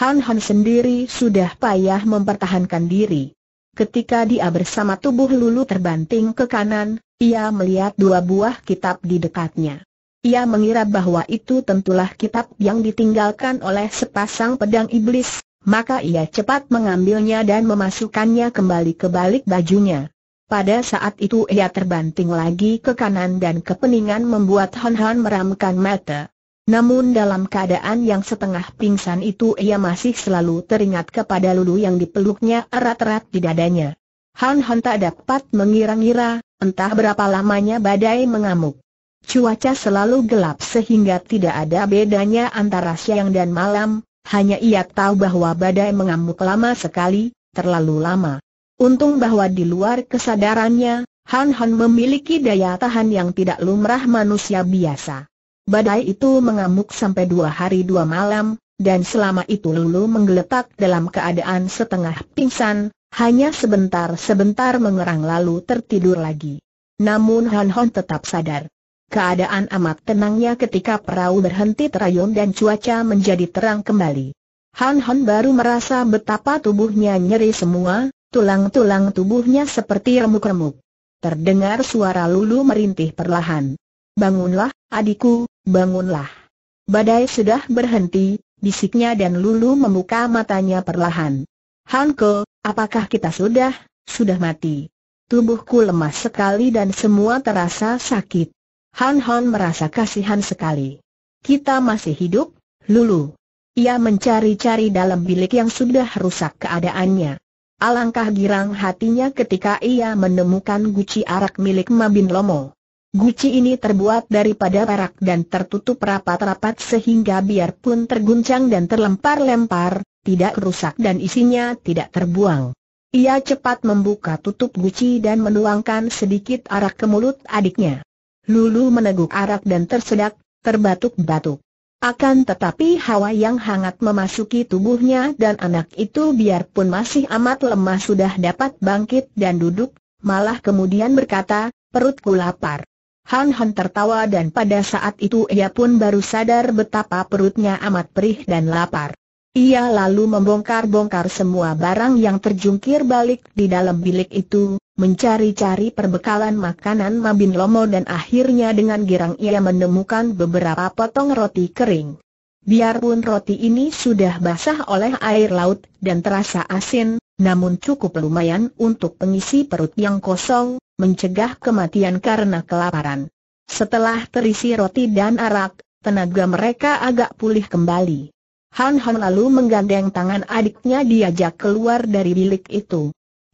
Hon Hon sendiri sudah payah mempertahankan diri. Ketika dia bersama tubuh Lulu terbanting ke kanan, ia melihat dua buah kitab di dekatnya. Ia mengira bahwa itu tentulah kitab yang ditinggalkan oleh sepasang pedang iblis, maka ia cepat mengambilnya dan memasukkannya kembali ke balik bajunya. Pada saat itu ia terbanting lagi ke kanan dan kepeningan membuat Han Han meramkan mata. Namun dalam keadaan yang setengah pingsan itu ia masih selalu teringat kepada Lulu yang dipeluknya erat-erat di dadanya. Han Han tak dapat mengira-ngira, entah berapa lamanya badai mengamuk. Cuaca selalu gelap sehingga tidak ada bedanya antara siang dan malam, hanya ia tahu bahwa badai mengamuk lama sekali, terlalu lama. Untung bahwa di luar kesadarannya, Han Han memiliki daya tahan yang tidak lumrah manusia biasa. Badai itu mengamuk sampai dua hari dua malam, dan selama itu Lulu menggeletak dalam keadaan setengah pingsan, hanya sebentar-sebentar mengerang lalu tertidur lagi. Namun Han Han tetap sadar. Keadaan amat tenangnya ketika perahu berhenti terayun dan cuaca menjadi terang kembali. Han Han baru merasa betapa tubuhnya nyeri semua, tulang-tulang tubuhnya seperti remuk-remuk. Terdengar suara Lulu merintih perlahan. Bangunlah, adikku, bangunlah. Badai sudah berhenti, bisiknya dan Lulu membuka matanya perlahan. Hanko, apakah kita sudah, sudah mati? Tubuhku lemas sekali dan semua terasa sakit. Han Han merasa kasihan sekali. Kita masih hidup, Lulu. Ia mencari-cari dalam bilik yang sudah rusak keadaannya. Alangkah girang hatinya ketika ia menemukan guci arak milik Mabin Lomo. Guci ini terbuat daripada perak dan tertutup rapat-rapat sehingga biarpun terguncang dan terlempar-lempar, tidak rusak dan isinya tidak terbuang. Ia cepat membuka tutup guci dan menuangkan sedikit arak ke mulut adiknya. Lulu meneguk arak dan tersedak, terbatuk-batuk. Akan tetapi hawa yang hangat memasuki tubuhnya dan anak itu biarpun masih amat lemah sudah dapat bangkit dan duduk, malah kemudian berkata, perutku lapar. Han Han tertawa dan pada saat itu ia pun baru sadar betapa perutnya amat perih dan lapar. Ia lalu membongkar-bongkar semua barang yang terjungkir balik di dalam bilik itu, mencari-cari perbekalan makanan Mabin Lomo dan akhirnya dengan girang ia menemukan beberapa potong roti kering. Biarpun roti ini sudah basah oleh air laut dan terasa asin, namun cukup lumayan untuk pengisi perut yang kosong, mencegah kematian karena kelaparan. Setelah terisi roti dan arak, tenaga mereka agak pulih kembali. Han Han lalu menggandeng tangan adiknya diajak keluar dari bilik itu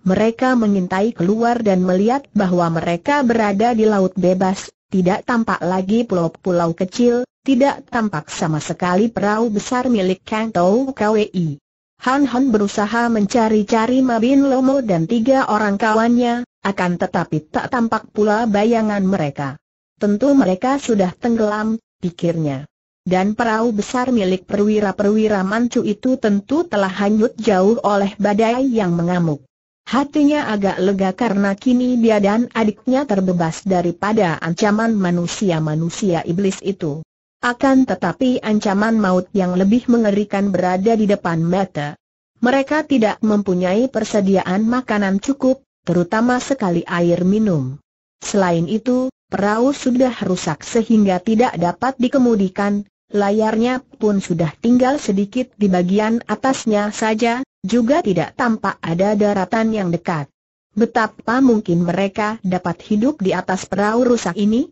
mereka mengintai keluar dan melihat bahwa mereka berada di laut bebas, tidak tampak lagi pulau-pulau kecil, tidak tampak sama sekali perahu besar milik Kang Tau Kwi. Han Han berusaha mencari-cari Mabin Lomo dan tiga orang kawannya, akan tetapi tak tampak pula bayangan mereka. Tentu mereka sudah tenggelam, pikirnya. Dan perahu besar milik perwira-perwira Mancu itu tentu telah hanyut jauh oleh badai yang mengamuk. Hatinya agak lega karena kini dia dan adiknya terbebas daripada ancaman manusia-manusia iblis itu. Akan tetapi ancaman maut yang lebih mengerikan berada di depan mata. Mereka tidak mempunyai persediaan makanan cukup, terutama sekali air minum. Selain itu, perahu sudah rusak sehingga tidak dapat dikemudikan, Layarnya pun sudah tinggal sedikit di bagian atasnya saja, juga tidak tampak ada daratan yang dekat. Betapa mungkin mereka dapat hidup di atas perahu rusak ini?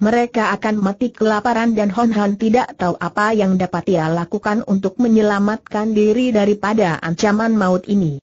Mereka akan mati kelaparan dan Hon Han tidak tahu apa yang dapat ia lakukan untuk menyelamatkan diri daripada ancaman maut ini.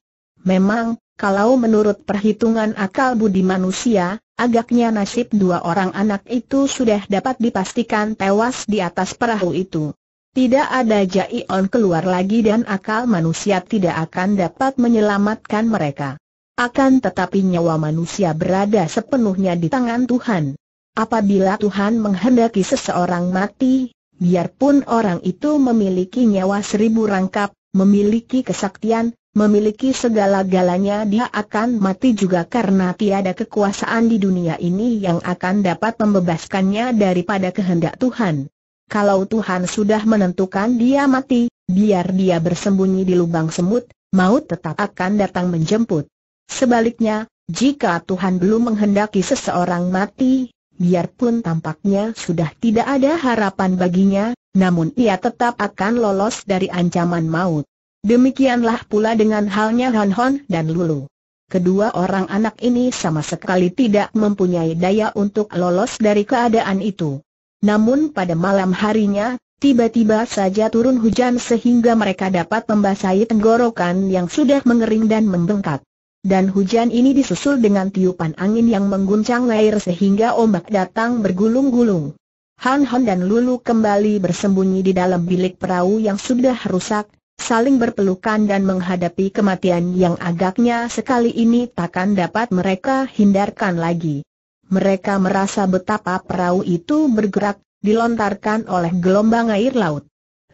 Memang, kalau menurut perhitungan akal budi manusia, agaknya nasib dua orang anak itu sudah dapat dipastikan tewas di atas perahu itu. Tidak ada Jaion keluar lagi dan akal manusia tidak akan dapat menyelamatkan mereka. Akan tetapi nyawa manusia berada sepenuhnya di tangan Tuhan. Apabila Tuhan menghendaki seseorang mati, biarpun orang itu memiliki nyawa seribu rangkap, memiliki kesaktian, memiliki segala-galanya dia akan mati juga karena tiada kekuasaan di dunia ini yang akan dapat membebaskannya daripada kehendak Tuhan. Kalau Tuhan sudah menentukan dia mati, biar dia bersembunyi di lubang semut, maut tetap akan datang menjemput. Sebaliknya, jika Tuhan belum menghendaki seseorang mati, biarpun tampaknya sudah tidak ada harapan baginya, namun ia tetap akan lolos dari ancaman maut. Demikianlah pula dengan halnya Han Hon dan Lulu. Kedua orang anak ini sama sekali tidak mempunyai daya untuk lolos dari keadaan itu. Namun pada malam harinya, tiba-tiba saja turun hujan sehingga mereka dapat membasahi tenggorokan yang sudah mengering dan membengkak. Dan hujan ini disusul dengan tiupan angin yang mengguncang air sehingga ombak datang bergulung-gulung. Han Hon dan Lulu kembali bersembunyi di dalam bilik perahu yang sudah rusak, saling berpelukan dan menghadapi kematian yang agaknya sekali ini takkan dapat mereka hindarkan lagi. Mereka merasa betapa perahu itu bergerak, dilontarkan oleh gelombang air laut.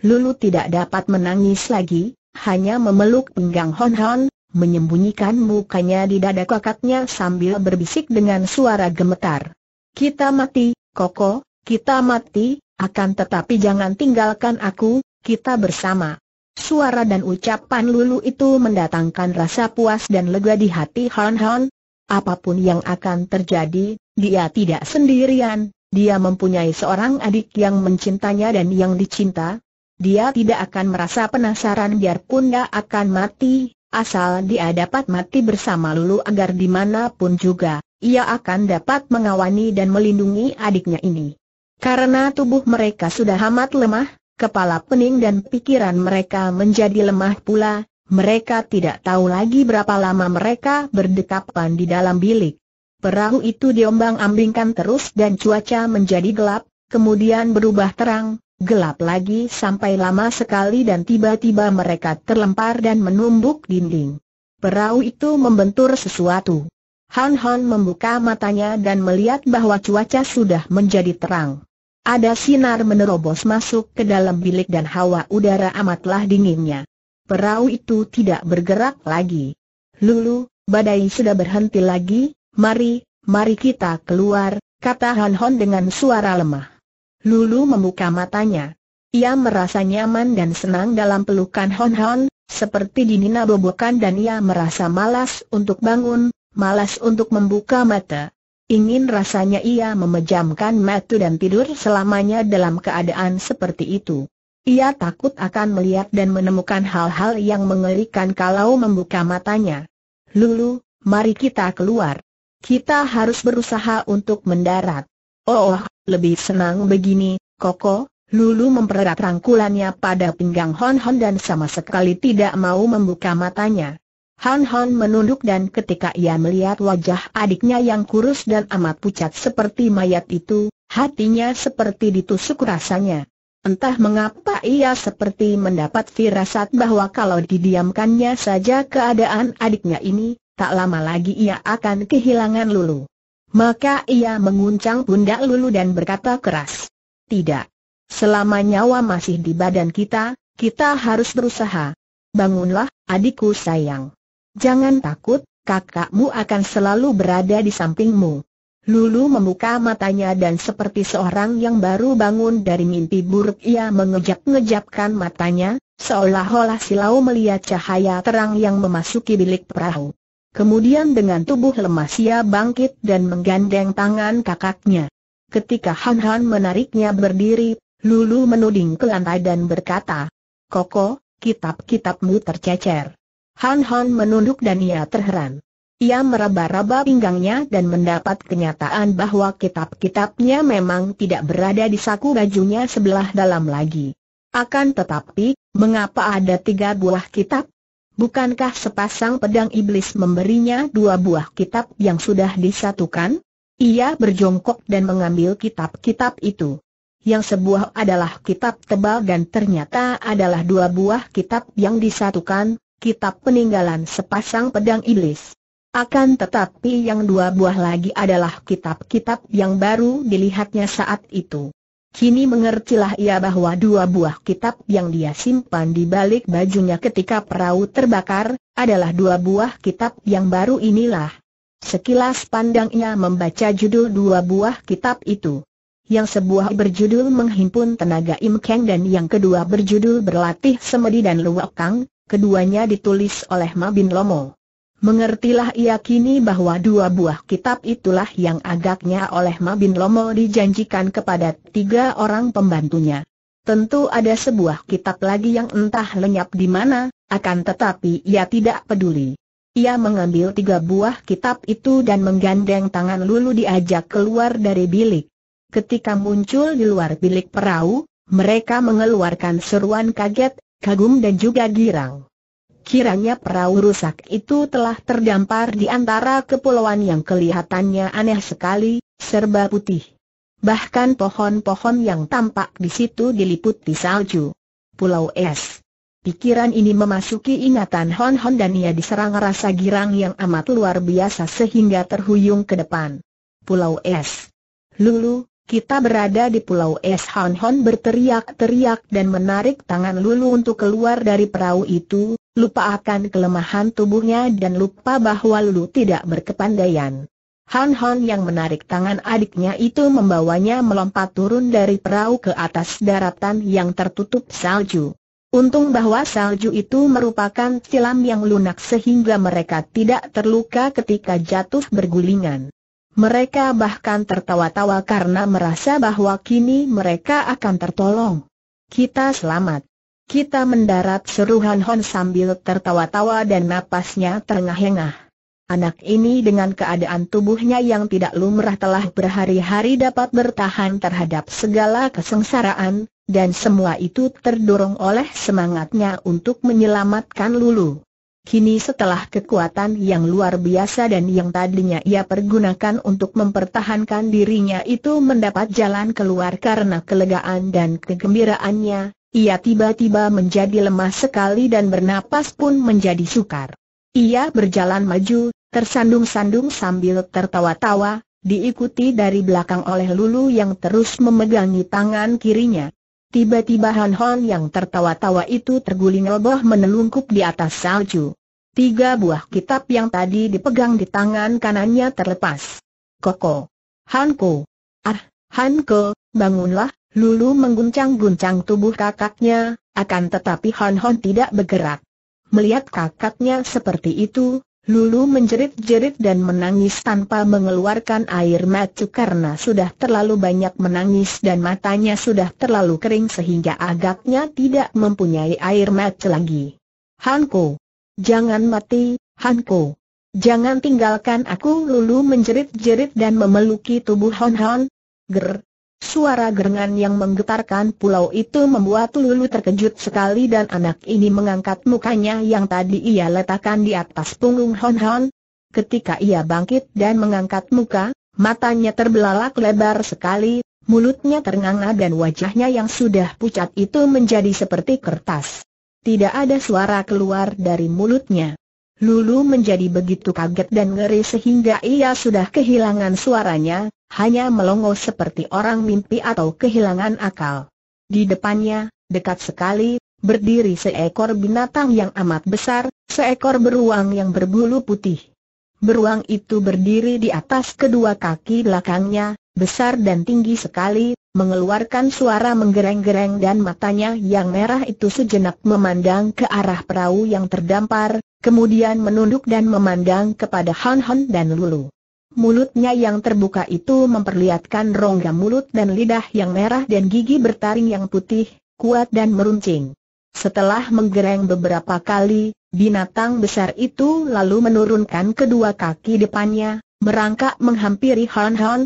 Lulu tidak dapat menangis lagi, hanya memeluk pinggang Hon Hon, menyembunyikan mukanya di dada kakaknya sambil berbisik dengan suara gemetar. Kita mati, Koko, kita mati, akan tetapi jangan tinggalkan aku, kita bersama. Suara dan ucapan Lulu itu mendatangkan rasa puas dan lega di hati Han Han. Apapun yang akan terjadi, dia tidak sendirian, dia mempunyai seorang adik yang mencintanya dan yang dicinta. Dia tidak akan merasa penasaran biarpun dia akan mati, asal dia dapat mati bersama Lulu agar dimanapun juga, ia akan dapat mengawani dan melindungi adiknya ini. Karena tubuh mereka sudah amat lemah, kepala pening dan pikiran mereka menjadi lemah pula, mereka tidak tahu lagi berapa lama mereka berdekapan di dalam bilik. Perahu itu diombang-ambingkan terus dan cuaca menjadi gelap, kemudian berubah terang, gelap lagi sampai lama sekali dan tiba-tiba mereka terlempar dan menumbuk dinding. Perahu itu membentur sesuatu. Han Han membuka matanya dan melihat bahwa cuaca sudah menjadi terang. Ada sinar menerobos masuk ke dalam bilik dan hawa udara amatlah dinginnya. Perahu itu tidak bergerak lagi. Lulu, badai sudah berhenti lagi, mari, mari kita keluar, kata Han Hon dengan suara lemah. Lulu membuka matanya. Ia merasa nyaman dan senang dalam pelukan Hon Hon, seperti di Nina bobokan dan ia merasa malas untuk bangun, malas untuk membuka mata. Ingin rasanya ia memejamkan mata dan tidur selamanya dalam keadaan seperti itu. Ia takut akan melihat dan menemukan hal-hal yang mengerikan kalau membuka matanya. Lulu, mari kita keluar. Kita harus berusaha untuk mendarat. Oh, lebih senang begini, Koko. Lulu mempererat rangkulannya pada pinggang Hon Hon dan sama sekali tidak mau membuka matanya. Han Han menunduk dan ketika ia melihat wajah adiknya yang kurus dan amat pucat seperti mayat itu, hatinya seperti ditusuk rasanya. Entah mengapa ia seperti mendapat firasat bahwa kalau didiamkannya saja keadaan adiknya ini, tak lama lagi ia akan kehilangan Lulu. Maka ia menguncang pundak Lulu dan berkata keras, Tidak. Selama nyawa masih di badan kita, kita harus berusaha. Bangunlah, adikku sayang. Jangan takut, kakakmu akan selalu berada di sampingmu. Lulu membuka matanya dan seperti seorang yang baru bangun dari mimpi buruk ia mengejap-ngejapkan matanya, seolah-olah silau melihat cahaya terang yang memasuki bilik perahu. Kemudian dengan tubuh lemas ia bangkit dan menggandeng tangan kakaknya. Ketika Han Han menariknya berdiri, Lulu menuding ke lantai dan berkata, Koko, kitab-kitabmu tercecer. Han Han menunduk dan ia terheran. Ia meraba-raba pinggangnya dan mendapat kenyataan bahwa kitab-kitabnya memang tidak berada di saku bajunya sebelah dalam lagi. Akan tetapi, mengapa ada tiga buah kitab? Bukankah sepasang pedang iblis memberinya dua buah kitab yang sudah disatukan? Ia berjongkok dan mengambil kitab-kitab itu. Yang sebuah adalah kitab tebal dan ternyata adalah dua buah kitab yang disatukan, Kitab peninggalan sepasang pedang iblis. Akan tetapi yang dua buah lagi adalah kitab-kitab yang baru dilihatnya saat itu. Kini mengertilah ia bahwa dua buah kitab yang dia simpan di balik bajunya ketika perahu terbakar, adalah dua buah kitab yang baru inilah. Sekilas pandangnya membaca judul dua buah kitab itu. Yang sebuah berjudul Menghimpun Tenaga Im Kang dan yang kedua berjudul Berlatih Semedi dan luwak Kang, Keduanya ditulis oleh Mabin Lomo. Mengertilah ia kini bahwa dua buah kitab itulah yang agaknya oleh Mabin Lomo dijanjikan kepada tiga orang pembantunya. Tentu ada sebuah kitab lagi yang entah lenyap di mana, akan tetapi ia tidak peduli. Ia mengambil tiga buah kitab itu dan menggandeng tangan Lulu diajak keluar dari bilik. Ketika muncul di luar bilik perahu, mereka mengeluarkan seruan kaget, kagum dan juga girang. Kiranya perahu rusak itu telah terdampar di antara kepulauan yang kelihatannya aneh sekali, serba putih. Bahkan pohon-pohon yang tampak di situ diliputi salju. Pulau es. Pikiran ini memasuki ingatan Hon Hon dan ia diserang rasa girang yang amat luar biasa sehingga terhuyung ke depan. Pulau es. Lulu, kita berada di Pulau Es Hon Hon berteriak-teriak dan menarik tangan Lulu untuk keluar dari perahu itu, lupa akan kelemahan tubuhnya dan lupa bahwa Lulu tidak berkepandaian. Han Hon yang menarik tangan adiknya itu membawanya melompat turun dari perahu ke atas daratan yang tertutup salju. Untung bahwa salju itu merupakan silam yang lunak sehingga mereka tidak terluka ketika jatuh bergulingan. Mereka bahkan tertawa-tawa karena merasa bahwa kini mereka akan tertolong. Kita selamat. Kita mendarat seru Han Hon sambil tertawa-tawa dan napasnya terengah-engah. Anak ini dengan keadaan tubuhnya yang tidak lumrah telah berhari-hari dapat bertahan terhadap segala kesengsaraan, dan semua itu terdorong oleh semangatnya untuk menyelamatkan Lulu. Kini setelah kekuatan yang luar biasa dan yang tadinya ia pergunakan untuk mempertahankan dirinya itu mendapat jalan keluar karena kelegaan dan kegembiraannya, ia tiba-tiba menjadi lemah sekali dan bernapas pun menjadi sukar. Ia berjalan maju, tersandung-sandung sambil tertawa-tawa, diikuti dari belakang oleh Lulu yang terus memegangi tangan kirinya. Tiba-tiba Han Hon yang tertawa-tawa itu terguling roboh menelungkup di atas salju. Tiga buah kitab yang tadi dipegang di tangan kanannya terlepas. Koko. Hanko. Ah, Hanko, bangunlah, Lulu mengguncang-guncang tubuh kakaknya, akan tetapi Han Hon tidak bergerak. Melihat kakaknya seperti itu, Lulu menjerit-jerit dan menangis tanpa mengeluarkan air mata karena sudah terlalu banyak menangis dan matanya sudah terlalu kering sehingga agaknya tidak mempunyai air mata lagi. Hanko! Jangan mati, Hanko! Jangan tinggalkan aku Lulu menjerit-jerit dan memeluki tubuh Hon Hon. Ger, Suara gerengan yang menggetarkan pulau itu membuat Lulu terkejut sekali dan anak ini mengangkat mukanya yang tadi ia letakkan di atas punggung Hon Hon. Ketika ia bangkit dan mengangkat muka, matanya terbelalak lebar sekali, mulutnya ternganga dan wajahnya yang sudah pucat itu menjadi seperti kertas. Tidak ada suara keluar dari mulutnya. Lulu menjadi begitu kaget dan ngeri sehingga ia sudah kehilangan suaranya, hanya melongo seperti orang mimpi atau kehilangan akal. Di depannya, dekat sekali, berdiri seekor binatang yang amat besar, seekor beruang yang berbulu putih. Beruang itu berdiri di atas kedua kaki belakangnya, besar dan tinggi sekali, mengeluarkan suara menggereng-gereng dan matanya yang merah itu sejenak memandang ke arah perahu yang terdampar, kemudian menunduk dan memandang kepada Han Han dan Lulu. Mulutnya yang terbuka itu memperlihatkan rongga mulut dan lidah yang merah dan gigi bertaring yang putih, kuat dan meruncing. Setelah menggereng beberapa kali, binatang besar itu lalu menurunkan kedua kaki depannya, merangkak menghampiri Han Han,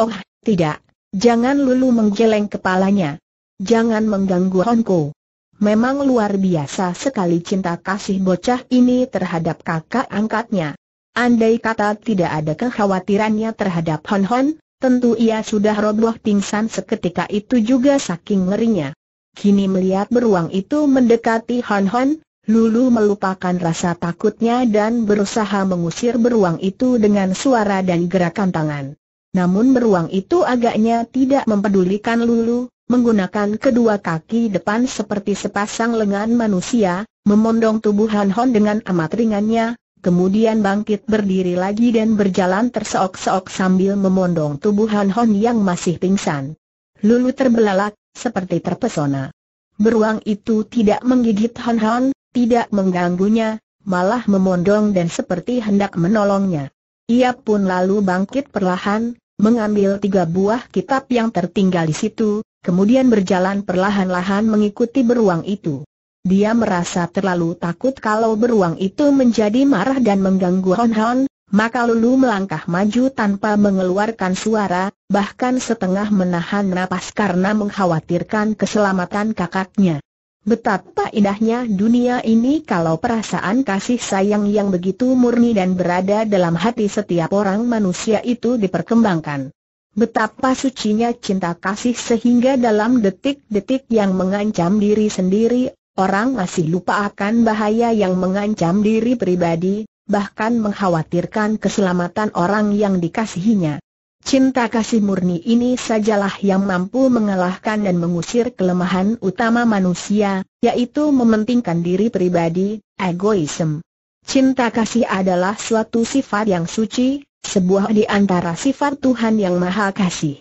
Oh, tidak. Jangan Lulu menggeleng kepalanya. Jangan mengganggu Honko. Memang luar biasa sekali cinta kasih bocah ini terhadap kakak angkatnya. Andai kata tidak ada kekhawatirannya terhadap Hon Hon, tentu ia sudah roboh pingsan seketika itu juga saking ngerinya. Kini melihat beruang itu mendekati Hon Hon, Lulu melupakan rasa takutnya dan berusaha mengusir beruang itu dengan suara dan gerakan tangan. Namun beruang itu agaknya tidak mempedulikan Lulu, menggunakan kedua kaki depan seperti sepasang lengan manusia, memondong tubuh Han Hon dengan amat ringannya, kemudian bangkit berdiri lagi dan berjalan terseok-seok sambil memondong tubuh Han Hon yang masih pingsan. Lulu terbelalak, seperti terpesona. Beruang itu tidak menggigit Han Hon, tidak mengganggunya, malah memondong dan seperti hendak menolongnya. Ia pun lalu bangkit perlahan, mengambil tiga buah kitab yang tertinggal di situ, kemudian berjalan perlahan-lahan mengikuti beruang itu. Dia merasa terlalu takut kalau beruang itu menjadi marah dan mengganggu Hon Hon, maka Lulu melangkah maju tanpa mengeluarkan suara, bahkan setengah menahan napas karena mengkhawatirkan keselamatan kakaknya. Betapa indahnya dunia ini kalau perasaan kasih sayang yang begitu murni dan berada dalam hati setiap orang manusia itu diperkembangkan. Betapa sucinya cinta kasih sehingga dalam detik-detik yang mengancam diri sendiri, orang masih lupa akan bahaya yang mengancam diri pribadi, bahkan mengkhawatirkan keselamatan orang yang dikasihinya. Cinta kasih murni ini sajalah yang mampu mengalahkan dan mengusir kelemahan utama manusia, yaitu mementingkan diri pribadi, egoisme. Cinta kasih adalah suatu sifat yang suci, sebuah di antara sifat Tuhan yang Maha Kasih.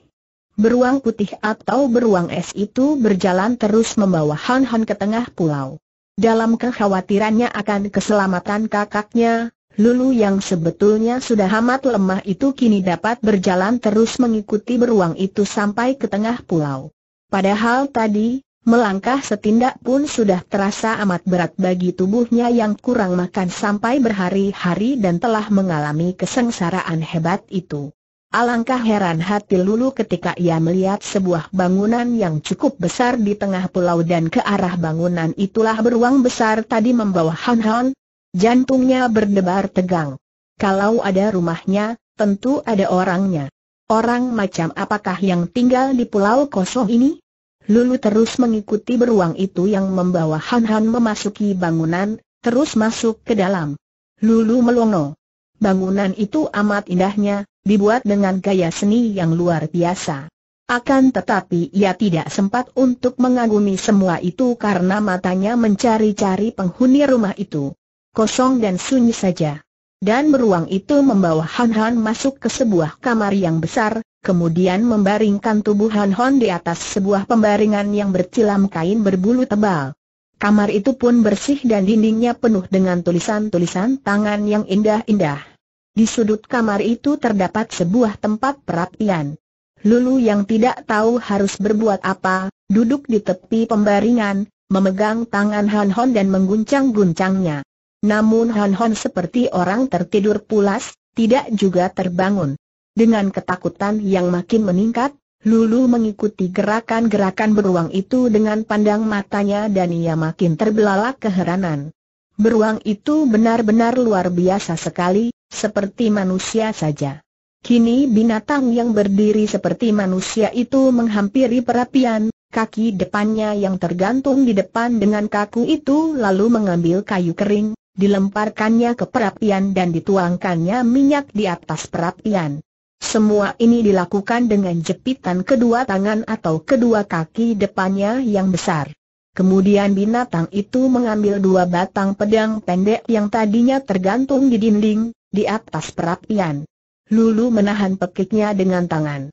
Beruang putih atau beruang es itu berjalan terus membawa Han Han ke tengah pulau. Dalam kekhawatirannya akan keselamatan kakaknya, Lulu yang sebetulnya sudah amat lemah itu kini dapat berjalan terus mengikuti beruang itu sampai ke tengah pulau. Padahal tadi, melangkah setindak pun sudah terasa amat berat bagi tubuhnya yang kurang makan sampai berhari-hari dan telah mengalami kesengsaraan hebat itu. Alangkah heran hati Lulu ketika ia melihat sebuah bangunan yang cukup besar di tengah pulau dan ke arah bangunan itulah beruang besar tadi membawa Han Han, Jantungnya berdebar tegang. Kalau ada rumahnya, tentu ada orangnya. Orang macam apakah yang tinggal di pulau kosong ini? Lulu terus mengikuti beruang itu yang membawa Han Han memasuki bangunan, terus masuk ke dalam. Lulu melongo. Bangunan itu amat indahnya, dibuat dengan gaya seni yang luar biasa. Akan tetapi ia tidak sempat untuk mengagumi semua itu karena matanya mencari-cari penghuni rumah itu kosong dan sunyi saja. Dan beruang itu membawa Han Han masuk ke sebuah kamar yang besar, kemudian membaringkan tubuh Han Han di atas sebuah pembaringan yang bercilam kain berbulu tebal. Kamar itu pun bersih dan dindingnya penuh dengan tulisan-tulisan tangan yang indah-indah. Di sudut kamar itu terdapat sebuah tempat perapian. Lulu yang tidak tahu harus berbuat apa, duduk di tepi pembaringan, memegang tangan Han Han dan mengguncang-guncangnya. Namun Hon Hon seperti orang tertidur pulas, tidak juga terbangun. Dengan ketakutan yang makin meningkat, Lulu mengikuti gerakan-gerakan beruang itu dengan pandang matanya dan ia makin terbelalak keheranan. Beruang itu benar-benar luar biasa sekali, seperti manusia saja. Kini binatang yang berdiri seperti manusia itu menghampiri perapian, kaki depannya yang tergantung di depan dengan kaku itu lalu mengambil kayu kering, dilemparkannya ke perapian dan dituangkannya minyak di atas perapian. Semua ini dilakukan dengan jepitan kedua tangan atau kedua kaki depannya yang besar. Kemudian binatang itu mengambil dua batang pedang pendek yang tadinya tergantung di dinding, di atas perapian. Lulu menahan pekiknya dengan tangan.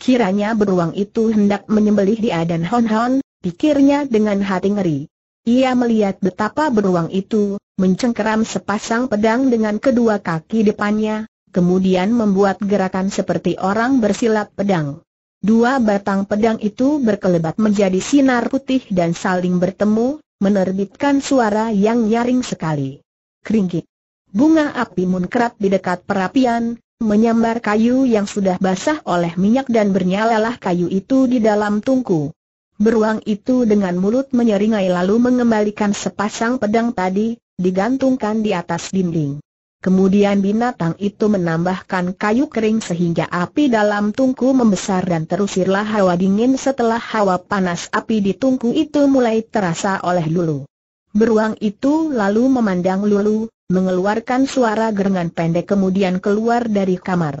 Kiranya beruang itu hendak menyembelih dia dan Hon Hon, pikirnya dengan hati ngeri. Ia melihat betapa beruang itu, mencengkeram sepasang pedang dengan kedua kaki depannya, kemudian membuat gerakan seperti orang bersilat pedang. Dua batang pedang itu berkelebat menjadi sinar putih dan saling bertemu, menerbitkan suara yang nyaring sekali. Keringkit. Bunga api munkrat di dekat perapian, menyambar kayu yang sudah basah oleh minyak dan bernyalalah kayu itu di dalam tungku. Beruang itu dengan mulut menyeringai lalu mengembalikan sepasang pedang tadi, digantungkan di atas dinding. Kemudian binatang itu menambahkan kayu kering sehingga api dalam tungku membesar dan terusirlah hawa dingin setelah hawa panas api di tungku itu mulai terasa oleh Lulu. Beruang itu lalu memandang Lulu, mengeluarkan suara gerengan pendek kemudian keluar dari kamar.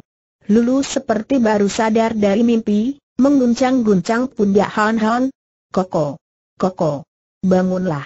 Lulu seperti baru sadar dari mimpi, mengguncang-guncang pundak ya, Han Han. Koko, Koko, bangunlah.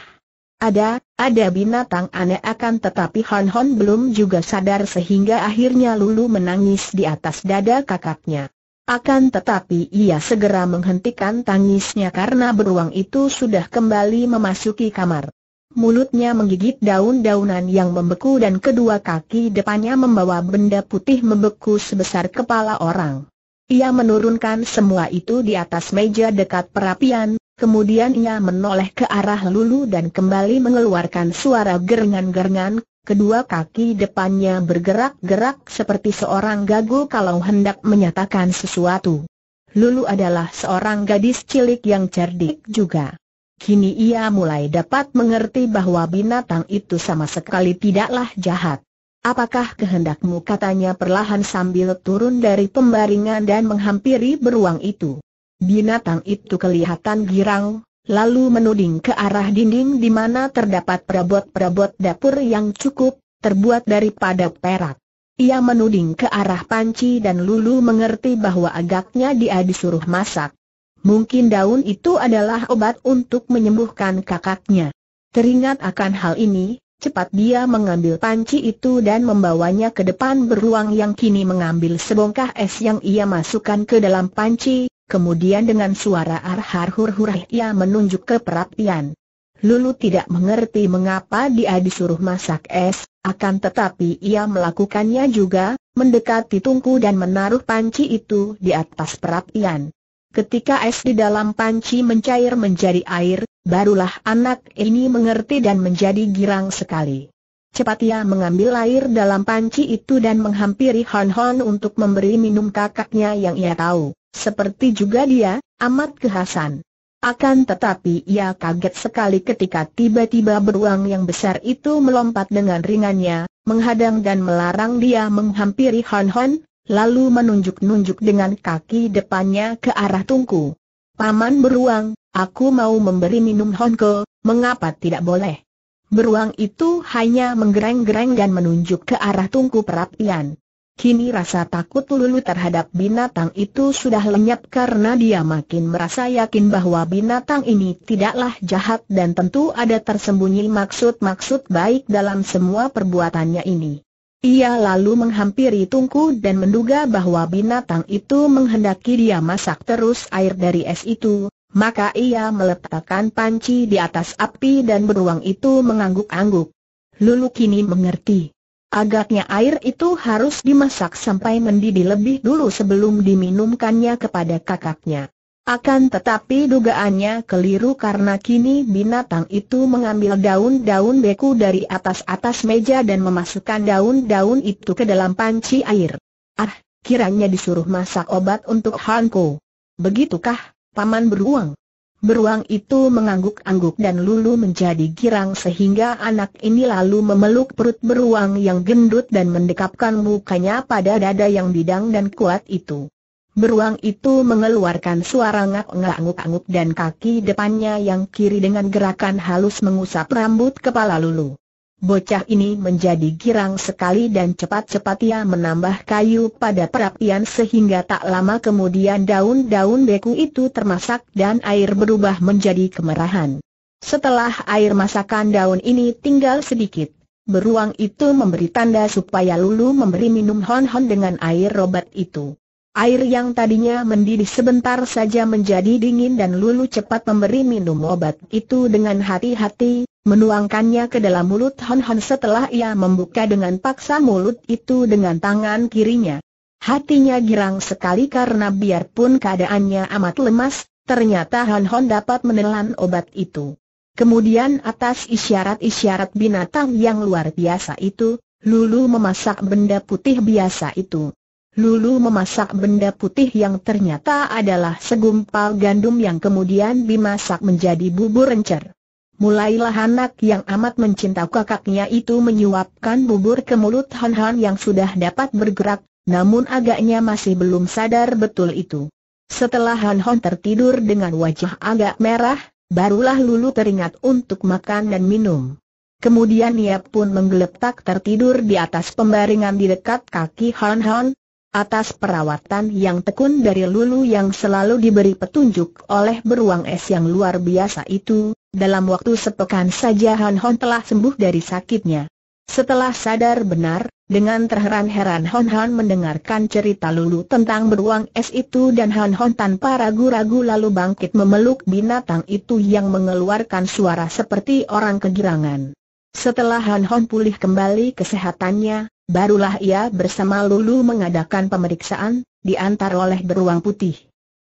Ada, ada binatang aneh akan tetapi Hon Hon belum juga sadar sehingga akhirnya Lulu menangis di atas dada kakaknya. Akan tetapi ia segera menghentikan tangisnya karena beruang itu sudah kembali memasuki kamar. Mulutnya menggigit daun-daunan yang membeku dan kedua kaki depannya membawa benda putih membeku sebesar kepala orang. Ia menurunkan semua itu di atas meja dekat perapian, Kemudian ia menoleh ke arah Lulu dan kembali mengeluarkan suara gerengan-gerengan, kedua kaki depannya bergerak-gerak seperti seorang gagu kalau hendak menyatakan sesuatu. Lulu adalah seorang gadis cilik yang cerdik juga. Kini ia mulai dapat mengerti bahwa binatang itu sama sekali tidaklah jahat. Apakah kehendakmu katanya perlahan sambil turun dari pembaringan dan menghampiri beruang itu. Binatang itu kelihatan girang, lalu menuding ke arah dinding di mana terdapat perabot-perabot dapur yang cukup, terbuat daripada perak. Ia menuding ke arah panci dan Lulu mengerti bahwa agaknya dia disuruh masak. Mungkin daun itu adalah obat untuk menyembuhkan kakaknya. Teringat akan hal ini, cepat dia mengambil panci itu dan membawanya ke depan beruang yang kini mengambil sebongkah es yang ia masukkan ke dalam panci, Kemudian dengan suara arhar hur hurah ia menunjuk ke perapian. Lulu tidak mengerti mengapa dia disuruh masak es, akan tetapi ia melakukannya juga, mendekati tungku dan menaruh panci itu di atas perapian. Ketika es di dalam panci mencair menjadi air, barulah anak ini mengerti dan menjadi girang sekali. Cepat ia mengambil air dalam panci itu dan menghampiri Hon Hon untuk memberi minum kakaknya yang ia tahu. Seperti juga dia, amat kehasan. Akan tetapi ia kaget sekali ketika tiba-tiba beruang yang besar itu melompat dengan ringannya, menghadang dan melarang dia menghampiri Hon Hon, lalu menunjuk-nunjuk dengan kaki depannya ke arah tungku. Paman beruang, aku mau memberi minum Honko, mengapa tidak boleh? Beruang itu hanya menggereng-gereng dan menunjuk ke arah tungku perapian. Kini rasa takut Lulu terhadap binatang itu sudah lenyap karena dia makin merasa yakin bahwa binatang ini tidaklah jahat dan tentu ada tersembunyi maksud-maksud baik dalam semua perbuatannya ini. Ia lalu menghampiri tungku dan menduga bahwa binatang itu menghendaki dia masak terus air dari es itu, maka ia meletakkan panci di atas api dan beruang itu mengangguk-angguk. Lulu kini mengerti. Agaknya air itu harus dimasak sampai mendidih lebih dulu sebelum diminumkannya kepada kakaknya. Akan tetapi dugaannya keliru karena kini binatang itu mengambil daun-daun beku dari atas-atas meja dan memasukkan daun-daun itu ke dalam panci air. Ah, kiranya disuruh masak obat untuk Hanko. Begitukah, Paman beruang? Beruang itu mengangguk-angguk dan lulu menjadi girang sehingga anak ini lalu memeluk perut beruang yang gendut dan mendekapkan mukanya pada dada yang bidang dan kuat itu. Beruang itu mengeluarkan suara ngak ngak ngak ngak dan kaki depannya yang kiri dengan gerakan halus mengusap rambut kepala Lulu. Bocah ini menjadi girang sekali dan cepat-cepat ia menambah kayu pada perapian sehingga tak lama kemudian daun-daun beku itu termasak dan air berubah menjadi kemerahan. Setelah air masakan daun ini tinggal sedikit, beruang itu memberi tanda supaya Lulu memberi minum hon-hon dengan air robat itu. Air yang tadinya mendidih sebentar saja menjadi dingin dan Lulu cepat memberi minum obat itu dengan hati-hati, menuangkannya ke dalam mulut Hon Hon setelah ia membuka dengan paksa mulut itu dengan tangan kirinya. Hatinya girang sekali karena biarpun keadaannya amat lemas, ternyata Hon Hon dapat menelan obat itu. Kemudian atas isyarat-isyarat binatang yang luar biasa itu, Lulu memasak benda putih biasa itu. Lulu memasak benda putih yang ternyata adalah segumpal gandum yang kemudian dimasak menjadi bubur encer. Mulailah anak yang amat mencinta kakaknya itu menyuapkan bubur ke mulut Han Han yang sudah dapat bergerak, namun agaknya masih belum sadar betul itu. Setelah Han Han tertidur dengan wajah agak merah, barulah Lulu teringat untuk makan dan minum. Kemudian ia pun menggeletak tertidur di atas pembaringan di dekat kaki Han Han, Atas perawatan yang tekun dari Lulu yang selalu diberi petunjuk oleh beruang es yang luar biasa itu, dalam waktu sepekan saja Han Hon telah sembuh dari sakitnya. Setelah sadar benar, dengan terheran-heran Hon Hon mendengarkan cerita Lulu tentang beruang es itu dan Han Hon tanpa ragu-ragu lalu bangkit memeluk binatang itu yang mengeluarkan suara seperti orang kegirangan. Setelah Han Hon pulih kembali kesehatannya, Barulah ia bersama Lulu mengadakan pemeriksaan, diantar oleh beruang putih.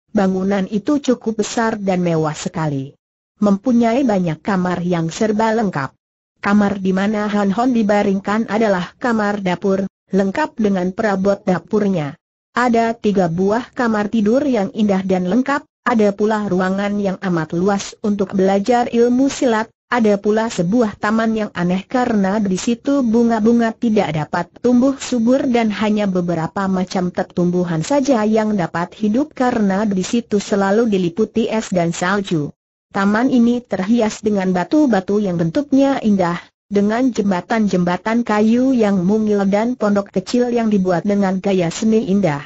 Bangunan itu cukup besar dan mewah sekali. Mempunyai banyak kamar yang serba lengkap. Kamar di mana Han Hon dibaringkan adalah kamar dapur, lengkap dengan perabot dapurnya. Ada tiga buah kamar tidur yang indah dan lengkap, ada pula ruangan yang amat luas untuk belajar ilmu silat, ada pula sebuah taman yang aneh karena di situ bunga-bunga tidak dapat tumbuh subur dan hanya beberapa macam tetumbuhan saja yang dapat hidup karena di situ selalu diliputi es dan salju. Taman ini terhias dengan batu-batu yang bentuknya indah, dengan jembatan-jembatan kayu yang mungil dan pondok kecil yang dibuat dengan gaya seni indah.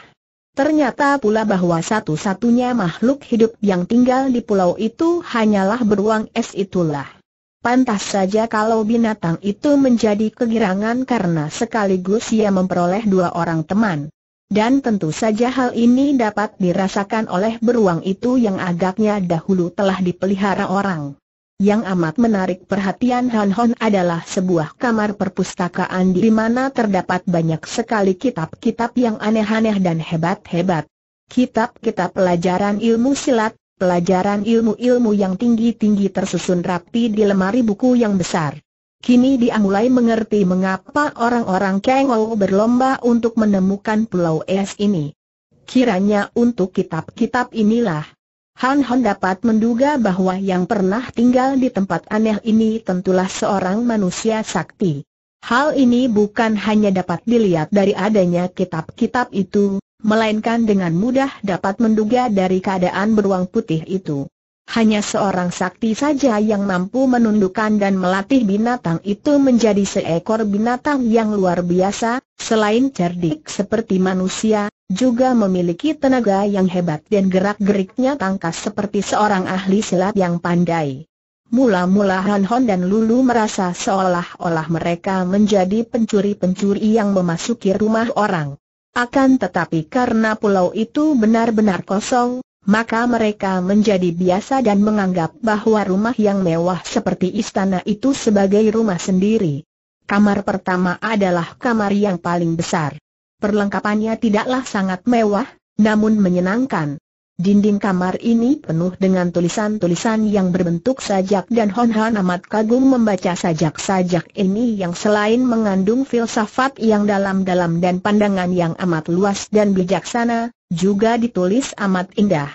Ternyata pula bahwa satu-satunya makhluk hidup yang tinggal di pulau itu hanyalah beruang es itulah. Pantas saja kalau binatang itu menjadi kegirangan karena sekaligus ia memperoleh dua orang teman. Dan tentu saja hal ini dapat dirasakan oleh beruang itu yang agaknya dahulu telah dipelihara orang. Yang amat menarik perhatian Han Hon adalah sebuah kamar perpustakaan di mana terdapat banyak sekali kitab-kitab yang aneh-aneh dan hebat-hebat. Kitab-kitab pelajaran ilmu silat, pelajaran ilmu-ilmu yang tinggi-tinggi tersusun rapi di lemari buku yang besar. Kini dia mulai mengerti mengapa orang-orang Kengou berlomba untuk menemukan pulau es ini. Kiranya untuk kitab-kitab inilah. Han Han dapat menduga bahwa yang pernah tinggal di tempat aneh ini tentulah seorang manusia sakti. Hal ini bukan hanya dapat dilihat dari adanya kitab-kitab itu, melainkan dengan mudah dapat menduga dari keadaan beruang putih itu. Hanya seorang sakti saja yang mampu menundukkan dan melatih binatang itu menjadi seekor binatang yang luar biasa, selain cerdik seperti manusia, juga memiliki tenaga yang hebat dan gerak-geriknya tangkas seperti seorang ahli silat yang pandai. Mula-mula Han Hon dan Lulu merasa seolah-olah mereka menjadi pencuri-pencuri yang memasuki rumah orang. Akan tetapi karena pulau itu benar-benar kosong, maka mereka menjadi biasa dan menganggap bahwa rumah yang mewah seperti istana itu sebagai rumah sendiri. Kamar pertama adalah kamar yang paling besar. Perlengkapannya tidaklah sangat mewah, namun menyenangkan. Dinding kamar ini penuh dengan tulisan-tulisan yang berbentuk sajak dan Hon Han amat kagum membaca sajak-sajak ini yang selain mengandung filsafat yang dalam-dalam dan pandangan yang amat luas dan bijaksana, juga ditulis amat indah.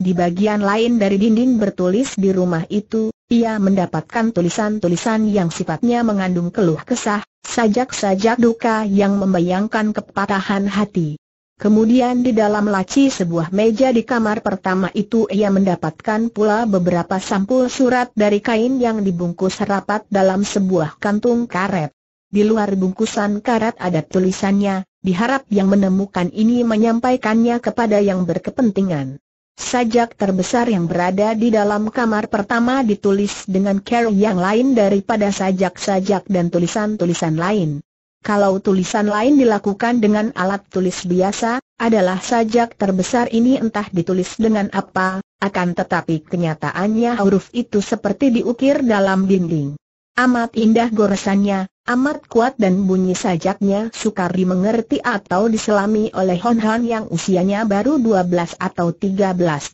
Di bagian lain dari dinding bertulis di rumah itu, ia mendapatkan tulisan-tulisan yang sifatnya mengandung keluh kesah, sajak-sajak duka yang membayangkan kepatahan hati. Kemudian di dalam laci sebuah meja di kamar pertama itu ia mendapatkan pula beberapa sampul surat dari kain yang dibungkus rapat dalam sebuah kantung karet. Di luar bungkusan karet ada tulisannya, diharap yang menemukan ini menyampaikannya kepada yang berkepentingan. Sajak terbesar yang berada di dalam kamar pertama ditulis dengan care yang lain daripada sajak-sajak dan tulisan-tulisan lain kalau tulisan lain dilakukan dengan alat tulis biasa, adalah sajak terbesar ini entah ditulis dengan apa, akan tetapi kenyataannya huruf itu seperti diukir dalam dinding. Amat indah goresannya, amat kuat dan bunyi sajaknya sukar dimengerti atau diselami oleh Hon Han yang usianya baru 12 atau 13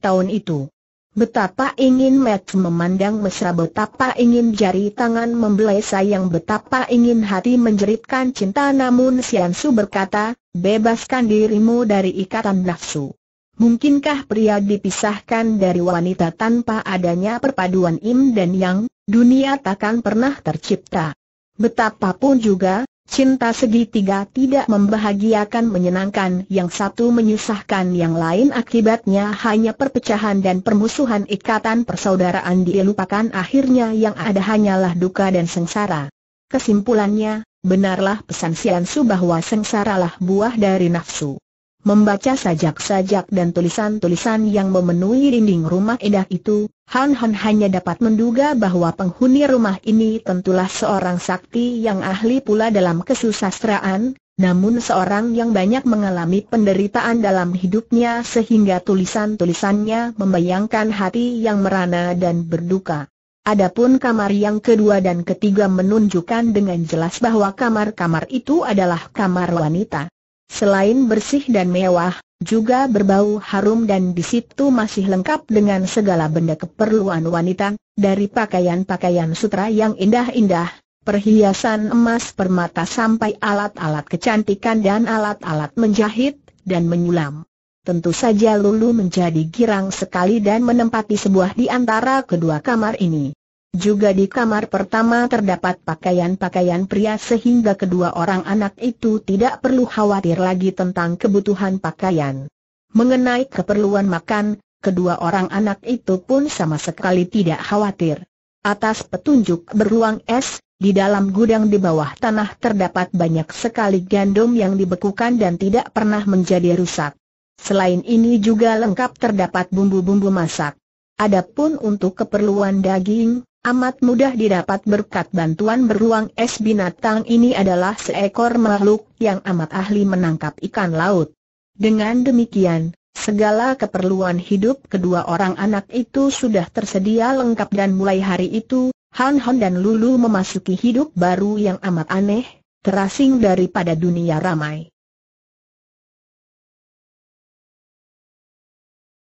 tahun itu. Betapa ingin Matt memandang mesra betapa ingin jari tangan membelai sayang betapa ingin hati menjeritkan cinta namun Siansu berkata, bebaskan dirimu dari ikatan nafsu. Mungkinkah pria dipisahkan dari wanita tanpa adanya perpaduan im dan yang, dunia takkan pernah tercipta. Betapapun juga, Cinta segitiga tidak membahagiakan menyenangkan yang satu menyusahkan yang lain akibatnya hanya perpecahan dan permusuhan ikatan persaudaraan dilupakan akhirnya yang ada hanyalah duka dan sengsara. Kesimpulannya, benarlah pesan Siansu bahwa sengsaralah buah dari nafsu. Membaca sajak-sajak dan tulisan-tulisan yang memenuhi dinding rumah Edah itu, Han Han hanya dapat menduga bahwa penghuni rumah ini tentulah seorang sakti yang ahli pula dalam kesusastraan, namun seorang yang banyak mengalami penderitaan dalam hidupnya sehingga tulisan-tulisannya membayangkan hati yang merana dan berduka. Adapun kamar yang kedua dan ketiga menunjukkan dengan jelas bahwa kamar-kamar itu adalah kamar wanita. Selain bersih dan mewah, juga berbau harum dan di situ masih lengkap dengan segala benda keperluan wanita, dari pakaian-pakaian sutra yang indah-indah, perhiasan emas permata sampai alat-alat kecantikan dan alat-alat menjahit dan menyulam. Tentu saja Lulu menjadi girang sekali dan menempati sebuah di antara kedua kamar ini. Juga di kamar pertama terdapat pakaian-pakaian pria sehingga kedua orang anak itu tidak perlu khawatir lagi tentang kebutuhan pakaian. Mengenai keperluan makan, kedua orang anak itu pun sama sekali tidak khawatir. Atas petunjuk beruang es, di dalam gudang di bawah tanah terdapat banyak sekali gandum yang dibekukan dan tidak pernah menjadi rusak. Selain ini juga lengkap terdapat bumbu-bumbu masak. Adapun untuk keperluan daging, Amat mudah didapat berkat bantuan beruang es binatang ini adalah seekor makhluk yang amat ahli menangkap ikan laut. Dengan demikian, segala keperluan hidup kedua orang anak itu sudah tersedia lengkap dan mulai hari itu, Han Han dan Lulu memasuki hidup baru yang amat aneh, terasing daripada dunia ramai.